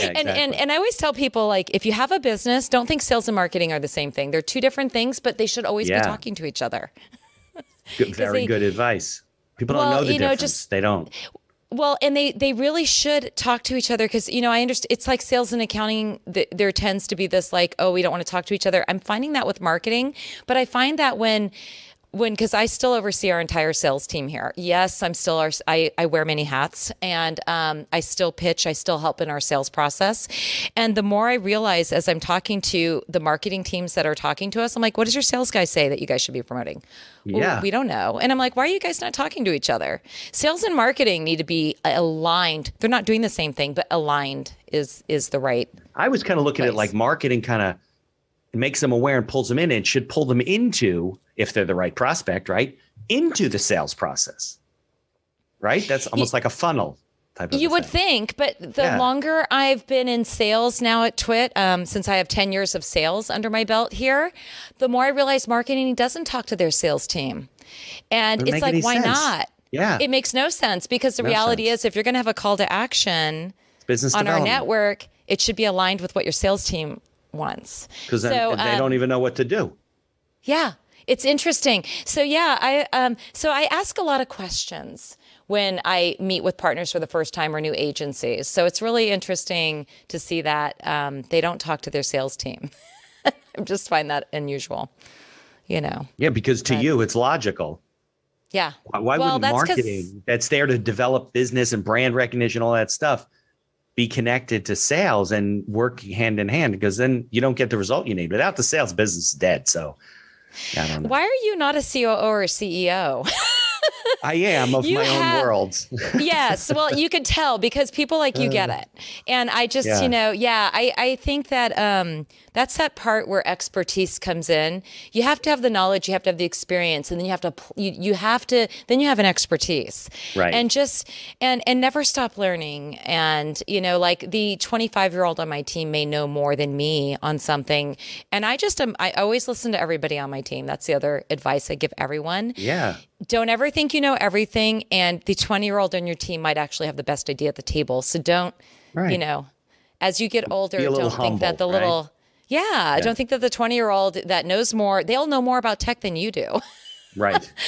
yeah, exactly. and, and and I always tell people like if you have a business, don't think sales and marketing are the same thing. They're two different things, but they should always yeah. be talking to each other. good, very they, good advice. People well, don't know the you know, difference. Just, they don't. Well, and they they really should talk to each other because you know I understand it's like sales and accounting. Th- there tends to be this like, oh, we don't want to talk to each other. I'm finding that with marketing, but I find that when when because I still oversee our entire sales team here. Yes, I'm still our I, I wear many hats and um, I still pitch, I still help in our sales process. And the more I realize as I'm talking to the marketing teams that are talking to us, I'm like, what does your sales guy say that you guys should be promoting? Yeah. Well, we don't know. And I'm like, why are you guys not talking to each other? Sales and marketing need to be aligned. They're not doing the same thing, but aligned is is the right. I was kind of looking place. at like marketing kind of makes them aware and pulls them in and should pull them into, if they're the right prospect, right? Into the sales process, right? That's almost like a funnel you would thing. think but the yeah. longer i've been in sales now at twit um, since i have 10 years of sales under my belt here the more i realize marketing doesn't talk to their sales team and it's like why sense. not yeah it makes no sense because the no reality sense. is if you're going to have a call to action business on our network it should be aligned with what your sales team once. Because so, they um, don't even know what to do. Yeah, it's interesting. So yeah, I um, so I ask a lot of questions when I meet with partners for the first time or new agencies. So it's really interesting to see that um, they don't talk to their sales team. I just find that unusual, you know. Yeah, because to but, you it's logical. Yeah. Why, why well, would marketing that's, that's there to develop business and brand recognition, all that stuff? be connected to sales and work hand in hand because then you don't get the result you need. Without the sales, business is dead. So, why are you not a COO or CEO? I am of you my have, own worlds. yes. Well, you could tell because people like you uh, get it. And I just, yeah. you know, yeah, I, I think that um, that's that part where expertise comes in. You have to have the knowledge, you have to have the experience, and then you have to, you, you have to, then you have an expertise. Right. And just, and, and never stop learning. And, you know, like the 25 year old on my team may know more than me on something. And I just am, I always listen to everybody on my team. That's the other advice I give everyone. Yeah don't ever think you know everything. And the 20 year old on your team might actually have the best idea at the table. So don't, right. you know, as you get older, don't humble, think that the right? little, yeah, yeah, I don't think that the 20 year old that knows more, they'll know more about tech than you do. right.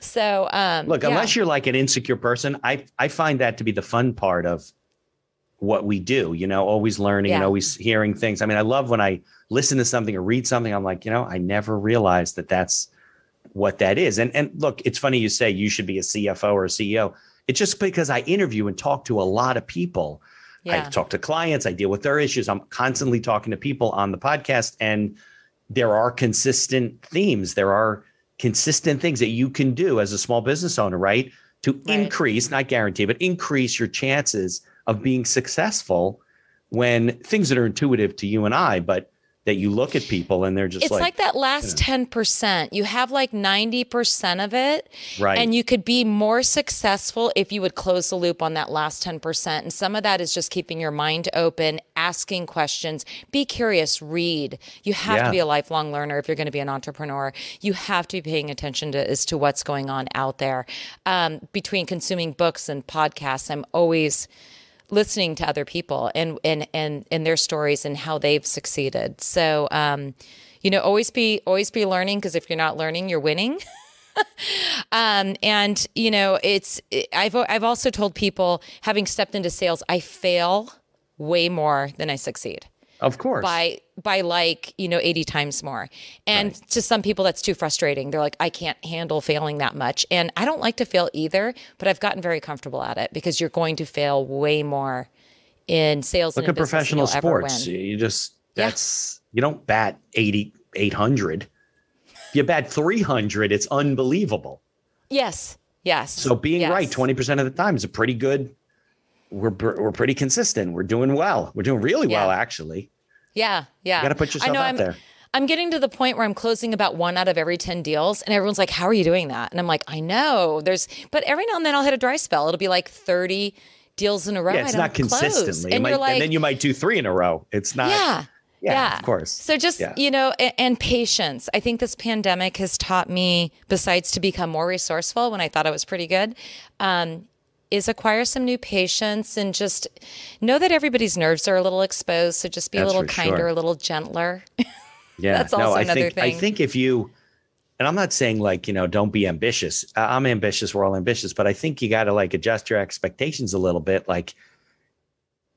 So, um, look, yeah. unless you're like an insecure person, I, I find that to be the fun part of what we do, you know, always learning yeah. and always hearing things. I mean, I love when I listen to something or read something, I'm like, you know, I never realized that that's what that is. And and look, it's funny you say you should be a CFO or a CEO. It's just because I interview and talk to a lot of people. Yeah. I talk to clients, I deal with their issues. I'm constantly talking to people on the podcast and there are consistent themes. There are consistent things that you can do as a small business owner, right? To right. increase, not guarantee, but increase your chances of being successful when things that are intuitive to you and I, but that you look at people and they're just it's like, like that last you know. 10% you have like 90% of it right and you could be more successful if you would close the loop on that last 10% and some of that is just keeping your mind open asking questions be curious read you have yeah. to be a lifelong learner if you're going to be an entrepreneur you have to be paying attention to as to what's going on out there um, between consuming books and podcasts i'm always listening to other people and and and and their stories and how they've succeeded. So um, you know, always be always be learning because if you're not learning, you're winning. um, and you know, it's I've I've also told people having stepped into sales, I fail way more than I succeed of course by by like you know 80 times more and right. to some people that's too frustrating they're like i can't handle failing that much and i don't like to fail either but i've gotten very comfortable at it because you're going to fail way more in sales look at professional sports you just that's yeah. you don't bat 80 800 you bat 300 it's unbelievable yes yes so being yes. right 20% of the time is a pretty good we're we're pretty consistent. We're doing well. We're doing really yeah. well, actually. Yeah, yeah. You got to put yourself out I'm, there. I'm getting to the point where I'm closing about one out of every 10 deals. And everyone's like, How are you doing that? And I'm like, I know. There's, but every now and then I'll hit a dry spell. It'll be like 30 deals in a row. Yeah, it's not consistently. And, might, like, and, then you might do three in a row. It's not. Yeah. Yeah, yeah. of course. So just, yeah. you know, and, and patience. I think this pandemic has taught me, besides to become more resourceful when I thought I was pretty good, um, is acquire some new patients and just know that everybody's nerves are a little exposed. So just be That's a little kinder, sure. a little gentler. Yeah. That's also no, I another think, thing. I think if you, and I'm not saying like, you know, don't be ambitious. I'm ambitious. We're all ambitious, but I think you got to like adjust your expectations a little bit. Like,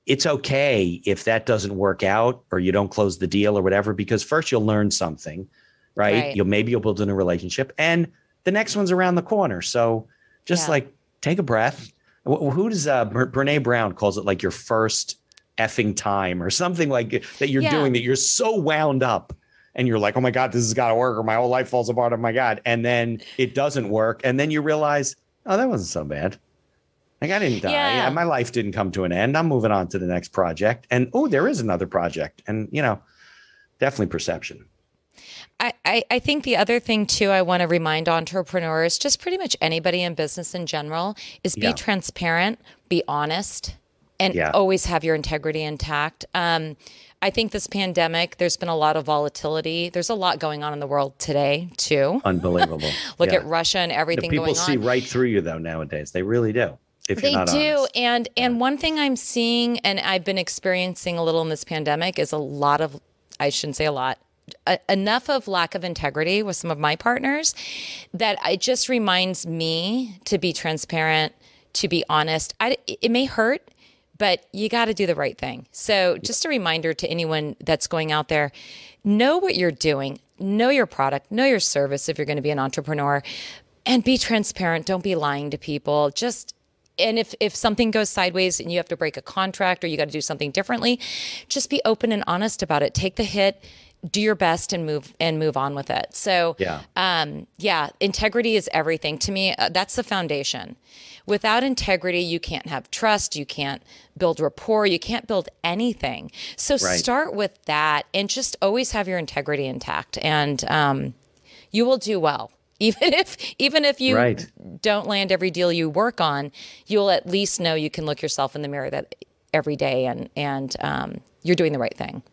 it's okay if that doesn't work out or you don't close the deal or whatever, because first you'll learn something, right? right. You'll maybe you'll build a new relationship and the next one's around the corner. So just yeah. like take a breath, who does uh, Brene Brown calls it like your first effing time or something like that you're yeah. doing that you're so wound up and you're like, oh my God, this has got to work or my whole life falls apart. Oh my God. And then it doesn't work. And then you realize, oh, that wasn't so bad. Like I didn't die. Yeah. My life didn't come to an end. I'm moving on to the next project. And oh, there is another project. And, you know, definitely perception. I, I, think the other thing too I want to remind entrepreneurs, just pretty much anybody in business in general, is be yeah. transparent, be honest, and yeah. always have your integrity intact. Um, I think this pandemic, there's been a lot of volatility. There's a lot going on in the world today, too. Unbelievable. Look yeah. at Russia and everything the people see on. right through you, though, nowadays. They really do. they do. Honest. And yeah. and one thing I'm seeing and I've been experiencing a little in this pandemic is a lot of I shouldn't say a lot, a, enough of lack of integrity with some of my partners that it just reminds me to be transparent, to be honest. I, it may hurt, but you got to do the right thing. So, just a reminder to anyone that's going out there know what you're doing, know your product, know your service if you're going to be an entrepreneur, and be transparent. Don't be lying to people. Just and if if something goes sideways and you have to break a contract or you got to do something differently, just be open and honest about it. Take the hit do your best and move and move on with it. So yeah, um, yeah, integrity is everything to me. Uh, that's the foundation. Without integrity, you can't have trust. You can't build rapport. You can't build anything. So right. start with that, and just always have your integrity intact, and um, you will do well. Even if even if you right. don't land every deal you work on, you'll at least know you can look yourself in the mirror that every day, and and um, you're doing the right thing.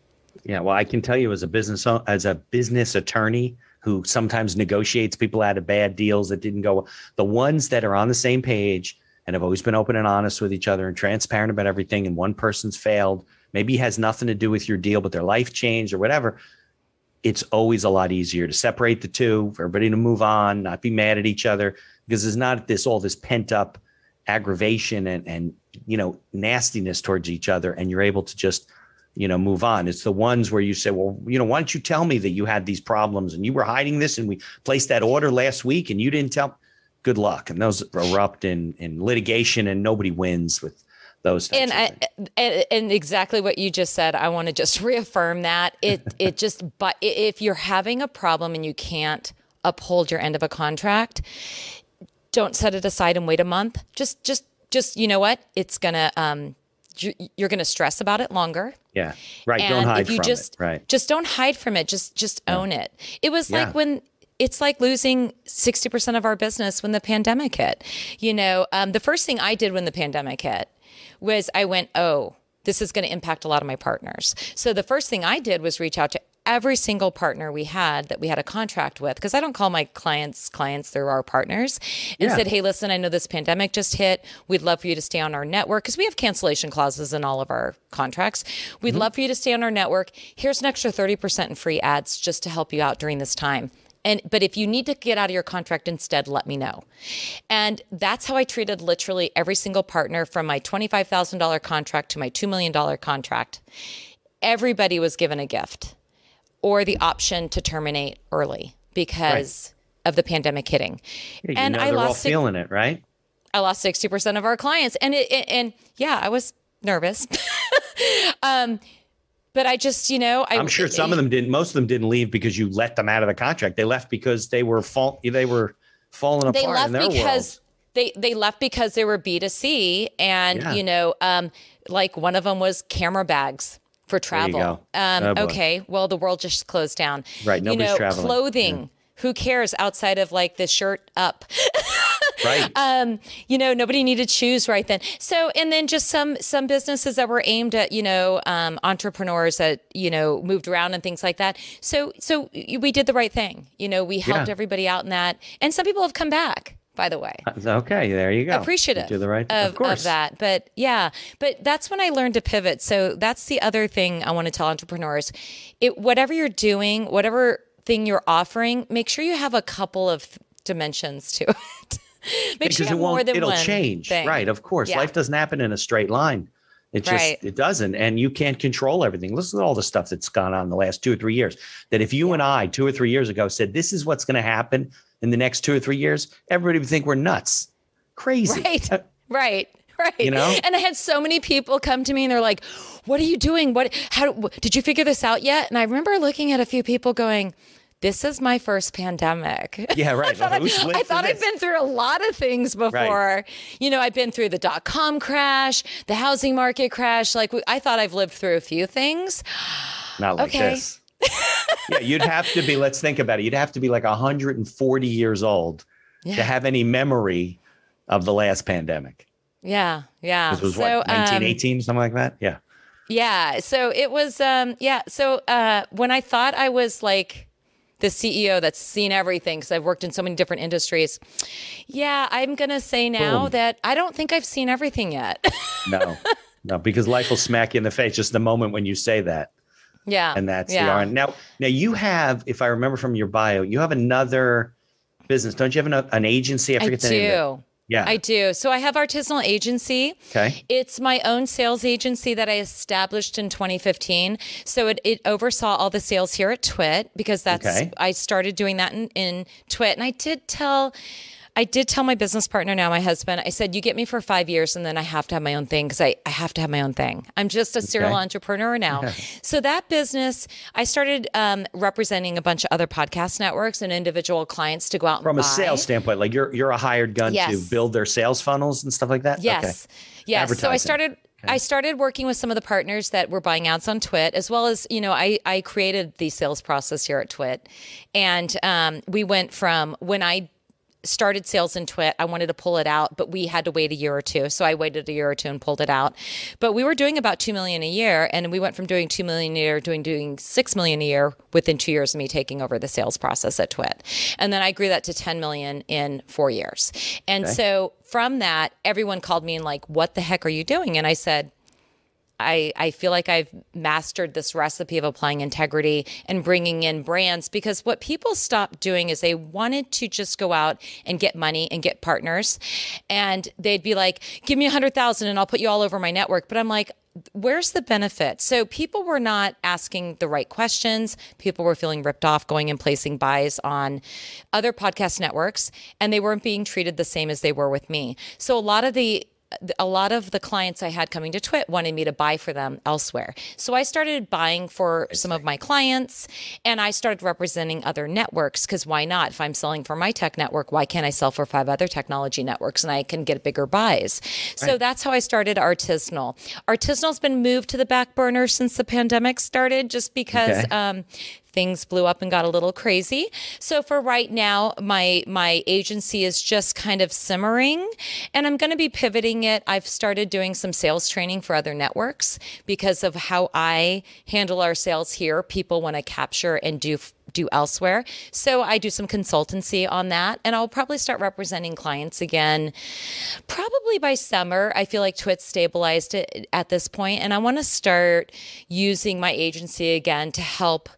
Yeah, well, I can tell you as a business as a business attorney who sometimes negotiates people out of bad deals that didn't go the ones that are on the same page and have always been open and honest with each other and transparent about everything and one person's failed, maybe has nothing to do with your deal but their life changed or whatever, it's always a lot easier to separate the two, for everybody to move on, not be mad at each other because there's not this all this pent up aggravation and and you know nastiness towards each other and you're able to just you know move on it's the ones where you say well you know why don't you tell me that you had these problems and you were hiding this and we placed that order last week and you didn't tell good luck and those erupt in in litigation and nobody wins with those and, I, and, eh, eh, and exactly what you just said i want to just reaffirm that it it just but if you're having a problem and you can't uphold your end of a contract don't set it aside and wait a month just just just you know what it's gonna um you're going to stress about it longer. Yeah. Right. And don't hide if you from just, it. Right. Just don't hide from it. Just just yeah. own it. It was yeah. like when it's like losing 60% of our business when the pandemic hit. You know, um, the first thing I did when the pandemic hit was I went, oh, this is going to impact a lot of my partners. So the first thing I did was reach out to every single partner we had that we had a contract with, because I don't call my clients clients, they're our partners, and yeah. said, hey, listen, I know this pandemic just hit. We'd love for you to stay on our network because we have cancellation clauses in all of our contracts. We'd mm-hmm. love for you to stay on our network. Here's an extra 30% in free ads just to help you out during this time. And, but if you need to get out of your contract instead let me know and that's how i treated literally every single partner from my $25000 contract to my $2 million contract everybody was given a gift or the option to terminate early because right. of the pandemic hitting. Yeah, and I lost all feeling it, right? I lost 60% of our clients and it, it and yeah, I was nervous. um, but I just, you know, I, am sure some it, of them didn't. Most of them didn't leave because you let them out of the contract. They left because they were fall. They were falling apart. They left because world. they they left because they were B two C, and yeah. you know, um, like one of them was camera bags for travel. Um, oh, okay, well, the world just closed down. Right, nobody's you know, traveling. Clothing, yeah. who cares outside of like the shirt up? right. Um, you know, nobody needed shoes right then. So, and then just some some businesses that were aimed at you know um, entrepreneurs that you know moved around and things like that. So, so we did the right thing. You know, we helped yeah. everybody out in that, and some people have come back by the way. Okay, there you go. Appreciative you the right, of, of, of, that. But yeah, but that's when I learned to pivot. So that's the other thing I want to tell entrepreneurs. It whatever you're doing, whatever thing you're offering, make sure you have a couple of dimensions to it. make because sure it won't, it'll change. Thing. Right, of course. Yeah. Life doesn't happen in a straight line. It just right. it doesn't, and you can't control everything. Listen to all the stuff that's gone on in the last two or three years. That if you yeah. and I two or three years ago said this is what's going to happen, in the next two or three years, everybody would think we're nuts, crazy. Right. Right. Right. You know? And I had so many people come to me and they're like, what are you doing? What, how did you figure this out yet? And I remember looking at a few people going, this is my first pandemic. Yeah, right. I thought, well, I, thought I've been through a lot of things before. Right. You know, I've been through the dot com crash, the housing market crash. Like, I thought I've lived through a few things. Not like okay. this yeah, you'd have to be, let's think about it. You'd have to be like 140 years old yeah. to have any memory of the last pandemic. Yeah, yeah. This was so, what, 1918, um, something like that? Yeah. Yeah. So it was, um, yeah. So uh, when I thought I was like the CEO that's seen everything, because I've worked in so many different industries, yeah, I'm going to say now Boom. that I don't think I've seen everything yet. no, no, because life will smack you in the face just the moment when you say that. Yeah. And that's yeah. the RN. Now, now you have, if I remember from your bio, you have another business. Don't you have an, an agency? I forget I the do. name. Yeah. I do. So I have artisanal agency. Okay. It's my own sales agency that I established in 2015. So it, it oversaw all the sales here at Twit because that's okay. I started doing that in, in Twit. And I did tell I did tell my business partner now, my husband, I said, you get me for five years and then I have to have my own thing because I, I have to have my own thing. I'm just a serial okay. entrepreneur now. so that business, I started um, representing a bunch of other podcast networks and individual clients to go out From a buy. sales standpoint, like you're, you're a hired gun yes. to build their sales funnels and stuff like that? Yes. Okay. Yes. So I started Okay. I started working with some of the partners that were buying ads on Twit, as well as you know, I I created the sales process here at Twit, and um, we went from when I started sales in Twit. I wanted to pull it out, but we had to wait a year or two. So I waited a year or two and pulled it out. But we were doing about 2 million a year and we went from doing 2 million a year doing doing 6 million a year within 2 years of me taking over the sales process at Twit. And then I grew that to 10 million in 4 years. And okay. so from that, everyone called me and like, "What the heck are you doing?" And I said, I, I feel like I've mastered this recipe of applying integrity and bringing in brands because what people stopped doing is they wanted to just go out and get money and get partners. And they'd be like, give me a hundred thousand and I'll put you all over my network. But I'm like, where's the benefit? So people were not asking the right questions. People were feeling ripped off going and placing buys on other podcast networks and they weren't being treated the same as they were with me. So a lot of the a lot of the clients I had coming to Twit wanted me to buy for them elsewhere. So I started buying for some of my clients and I started representing other networks because why not? If I'm selling for my tech network, why can't I sell for five other technology networks and I can get bigger buys? So right. that's how I started Artisanal. Artisanal's been moved to the back burner since the pandemic started just because okay. um, things blew up and got a little crazy. So for right now, my my agency is just kind of simmering, and I'm going to be pivoting it. I've started doing some sales training for other networks because of how I handle our sales here. People want to capture and do do elsewhere. So I do some consultancy on that, and I'll probably start representing clients again probably by summer. I feel like Twit stabilized it at this point, and I want to start using my agency again to help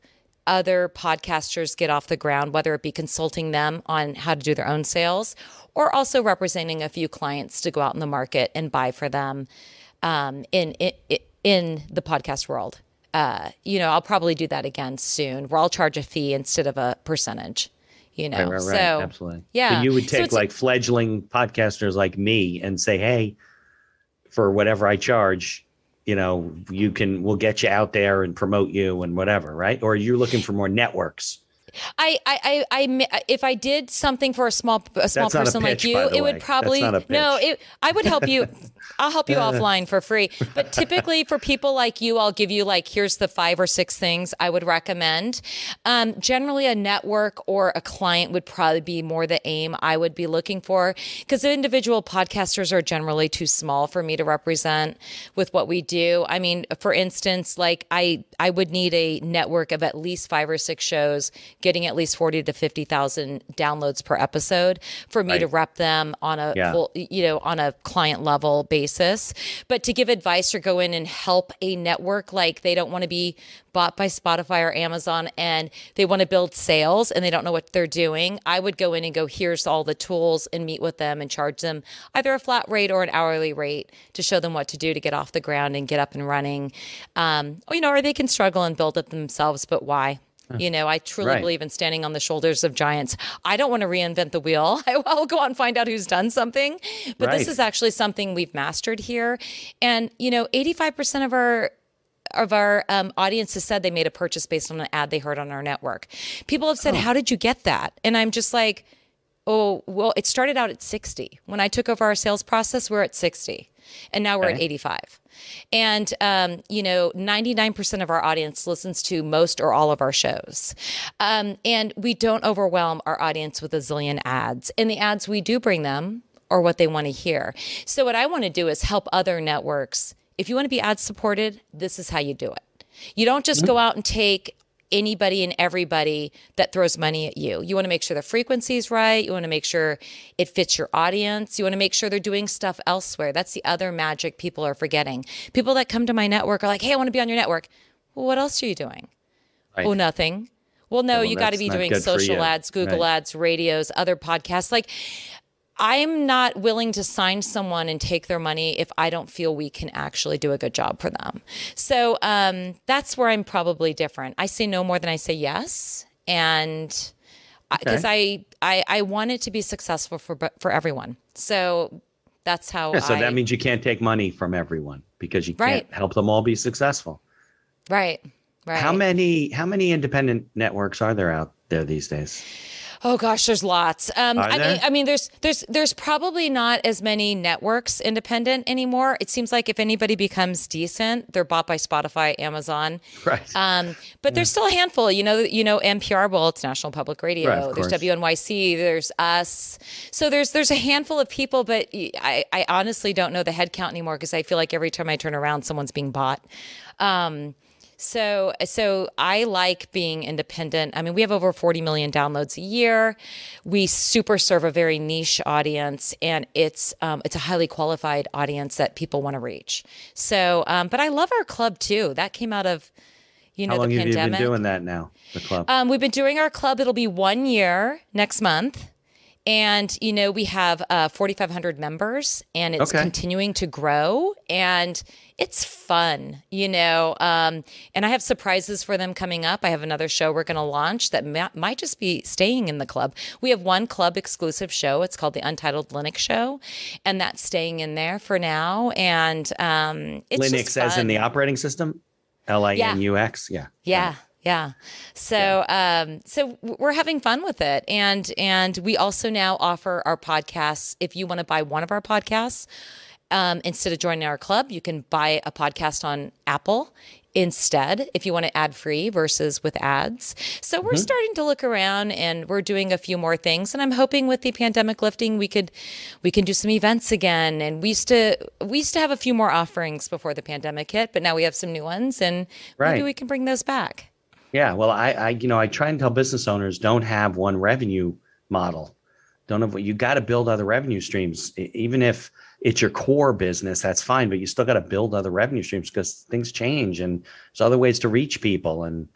other podcasters get off the ground, whether it be consulting them on how to do their own sales or also representing a few clients to go out in the market and buy for them um, in, in, in the podcast world. Uh, you know, I'll probably do that again soon where I'll charge a fee instead of a percentage. You know, right, right, right. so absolutely, yeah. you would take so like fledgling podcasters like me and say, "Hey, for whatever I charge, you know, you can, we'll get you out there and promote you and whatever, right? Or you're looking for more networks. I, I, I, I, uh, if I did something for a small, a small That's person pitch, like you, it way. would probably no. It, I would help you. I'll help you offline for free. But typically, for people like you, I'll give you like here's the five or six things I would recommend. Um, generally, a network or a client would probably be more the aim I would be looking for because individual podcasters are generally too small for me to represent with what we do. I mean, for instance, like I, I would need a network of at least five or six shows getting at least 40 to 50,000 downloads per episode for me right. to rep them on a yeah. full, you know, on a client level basis. But to give advice or go in and help a network, like they don't want to be bought by Spotify or Amazon and they want to build sales and they don't know what they're doing, I would go in and go, here's all the tools and meet with them and charge them either a flat rate or an hourly rate to show them what to do to get off the ground and get up and running. Um, you know, or they can struggle and build it themselves, but why? You know, I truly right. believe in standing on the shoulders of giants. I don't want to reinvent the wheel. I will go out and find out who's done something. But right. this is actually something we've mastered here. And, you know, 85% of our of our um, audience has said they made a purchase based on an ad they heard on our network. People have said, oh. How did you get that? And I'm just like, oh, well, it started out at 60. When I took over our sales process, we're at 60 and now we're okay. at 85 and um, you know 99% of our audience listens to most or all of our shows um, and we don't overwhelm our audience with a zillion ads and the ads we do bring them are what they want to hear so what i want to do is help other networks if you want to be ad supported this is how you do it you don't just mm-hmm. go out and take anybody and everybody that throws money at you. You want to make sure the frequency is right. You want to make sure it fits your audience. You want to make sure they're doing stuff elsewhere. That's the other magic people are forgetting. People that come to my network are like, hey, I want to be on your network. Well, what else are you doing? Right. Oh, nothing. Well, no, well, you got to be doing social ads, Google right. ads, radios, other podcasts. Like, I'm not willing to sign someone and take their money if I don't feel we can actually do a good job for them. So um, that's where I'm probably different. I say no more than I say yes, and because okay. I, I I want it to be successful for for everyone. So that's how. Yeah, so I, that means you can't take money from everyone because you right. can't help them all be successful. Right. Right. How many how many independent networks are there out there these days? Oh gosh, there's lots. Um, I there? mean, I mean, there's there's there's probably not as many networks independent anymore. It seems like if anybody becomes decent, they're bought by Spotify, Amazon. Right. Um, but there's still a handful. You know, you know NPR. Well, it's National Public Radio. Right, there's WNYC. There's us. So there's there's a handful of people, but I, I honestly don't know the headcount anymore because I feel like every time I turn around, someone's being bought. Um, so so I like being independent. I mean, we have over 40 million downloads a year. We super serve a very niche audience, and it's um, it's a highly qualified audience that people want to reach. So, um, but I love our club too. That came out of you know, How long have you been doing that now? The club. Um, we've been doing our club. It'll be one year next month. And, you know, we have uh, 4,500 members and it's okay. continuing to grow and it's fun, you know. Um, and I have surprises for them coming up. I have another show we're going to launch that ma- might just be staying in the club. We have one club exclusive show. It's called the Untitled Linux Show, and that's staying in there for now. And um, Linux, as in the operating system, L I N U X. Yeah. Yeah. yeah. Yeah. So yeah. Um, so we're having fun with it, and and we also now offer our podcasts. If you want to buy one of our podcasts. Um, instead of joining our club, you can buy a podcast on Apple instead if you want to ad free versus with ads. So we're mm-hmm. starting to look around and we're doing a few more things and I'm hoping with the pandemic lifting we could we can do some events again and we used to we used to have a few more offerings before the pandemic hit but now we have some new ones and right. maybe we can bring those back. Yeah, well, I, I, you know, I try and tell business owners don't have one revenue model. Don't have you got to build other revenue streams. Even if it's your core business, that's fine, but you still got to build other revenue streams because things change and there's other ways to reach people, and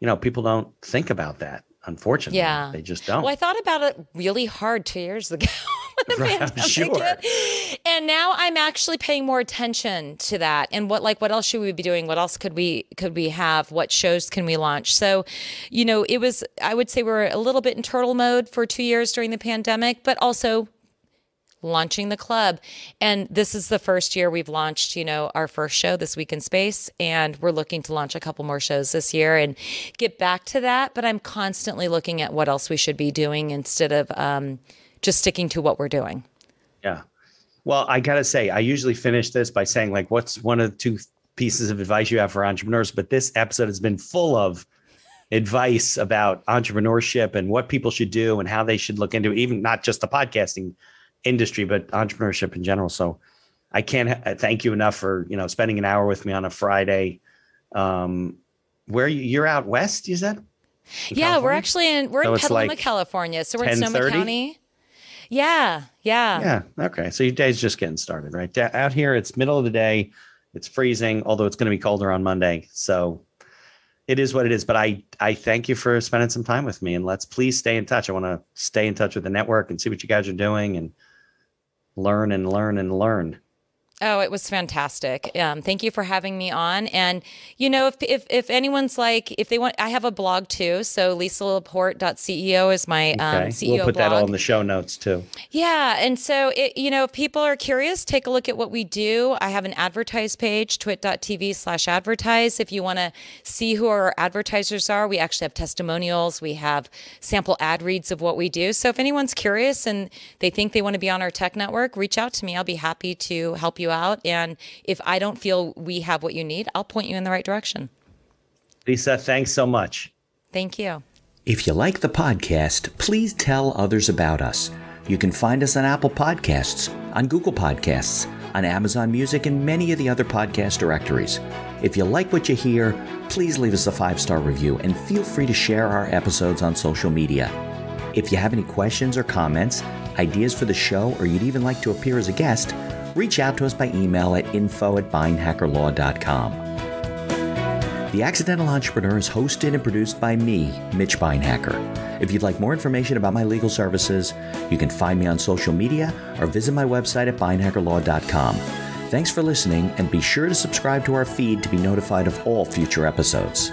you know, people don't think about that unfortunately. Yeah. They just don't. Well, I thought about it really hard two years ago. right, I'm sure. And now I'm actually paying more attention to that. And what like what else should we be doing? What else could we could we have? What shows can we launch? So, you know, it was I would say we we're a little bit in turtle mode for two years during the pandemic, but also launching the club. And this is the first year we've launched, you know, our first show this week in space. And we're looking to launch a couple more shows this year and get back to that. But I'm constantly looking at what else we should be doing instead of um, just sticking to what we're doing. Yeah. Well, I got to say, I usually finish this by saying, like, what's one of the two pieces of advice you have for entrepreneurs? But this episode has been full of advice about entrepreneurship and what people should do and how they should look into it, even not just the podcasting industry, but entrepreneurship in general. So I can't thank you enough for, you know, spending an hour with me on a Friday. Um, where you, you're out west, is that? yeah, California? we're actually in we're so in Petaluma, like California. So we're in Sonoma County. Yeah, yeah. Yeah. Okay. So your day's just getting started, right? Out here, it's middle of the day. It's freezing, although it's going to be colder on Monday. So it is what it is. But I I thank you for spending some time with me, and let's please stay in touch. I want to stay in touch with the network and see what you guys are doing and learn and learn and learn. Oh, it was fantastic. Um, thank you for having me on. And, you know, if, if, if, anyone's like, if they want, I have a blog too. So lisalaport.ceo is my um, okay. CEO We'll put blog. that all in the show notes too. Yeah. And so, it, you know, if people are curious, take a look at what we do. I have an advertise page, twit.tv slash advertise. If you want to see who our advertisers are, we actually have testimonials. We have sample ad reads of what we do. So if anyone's curious and they think they want to be on our tech network, reach out to me. I'll be happy to help you you out. And if I don't feel we have what you need, I'll point you in the right direction. Lisa, thanks so much. Thank you. If you like the podcast, please tell others about us. You can find us on Apple Podcasts, on Google Podcasts, on Amazon Music, and many of the other podcast directories. If you like what you hear, please leave us a five star review and feel free to share our episodes on social media. If you have any questions or comments, ideas for the show, or you'd even like to appear as a guest, reach out to us by email at info at beinhackerlaw.com. The Accidental Entrepreneur is hosted and produced by me, Mitch Beinhacker. If you'd like more information about my legal services, you can find me on social media or visit my website at beinhackerlaw.com. Thanks for listening, and be sure to subscribe to our feed to be notified of all future episodes.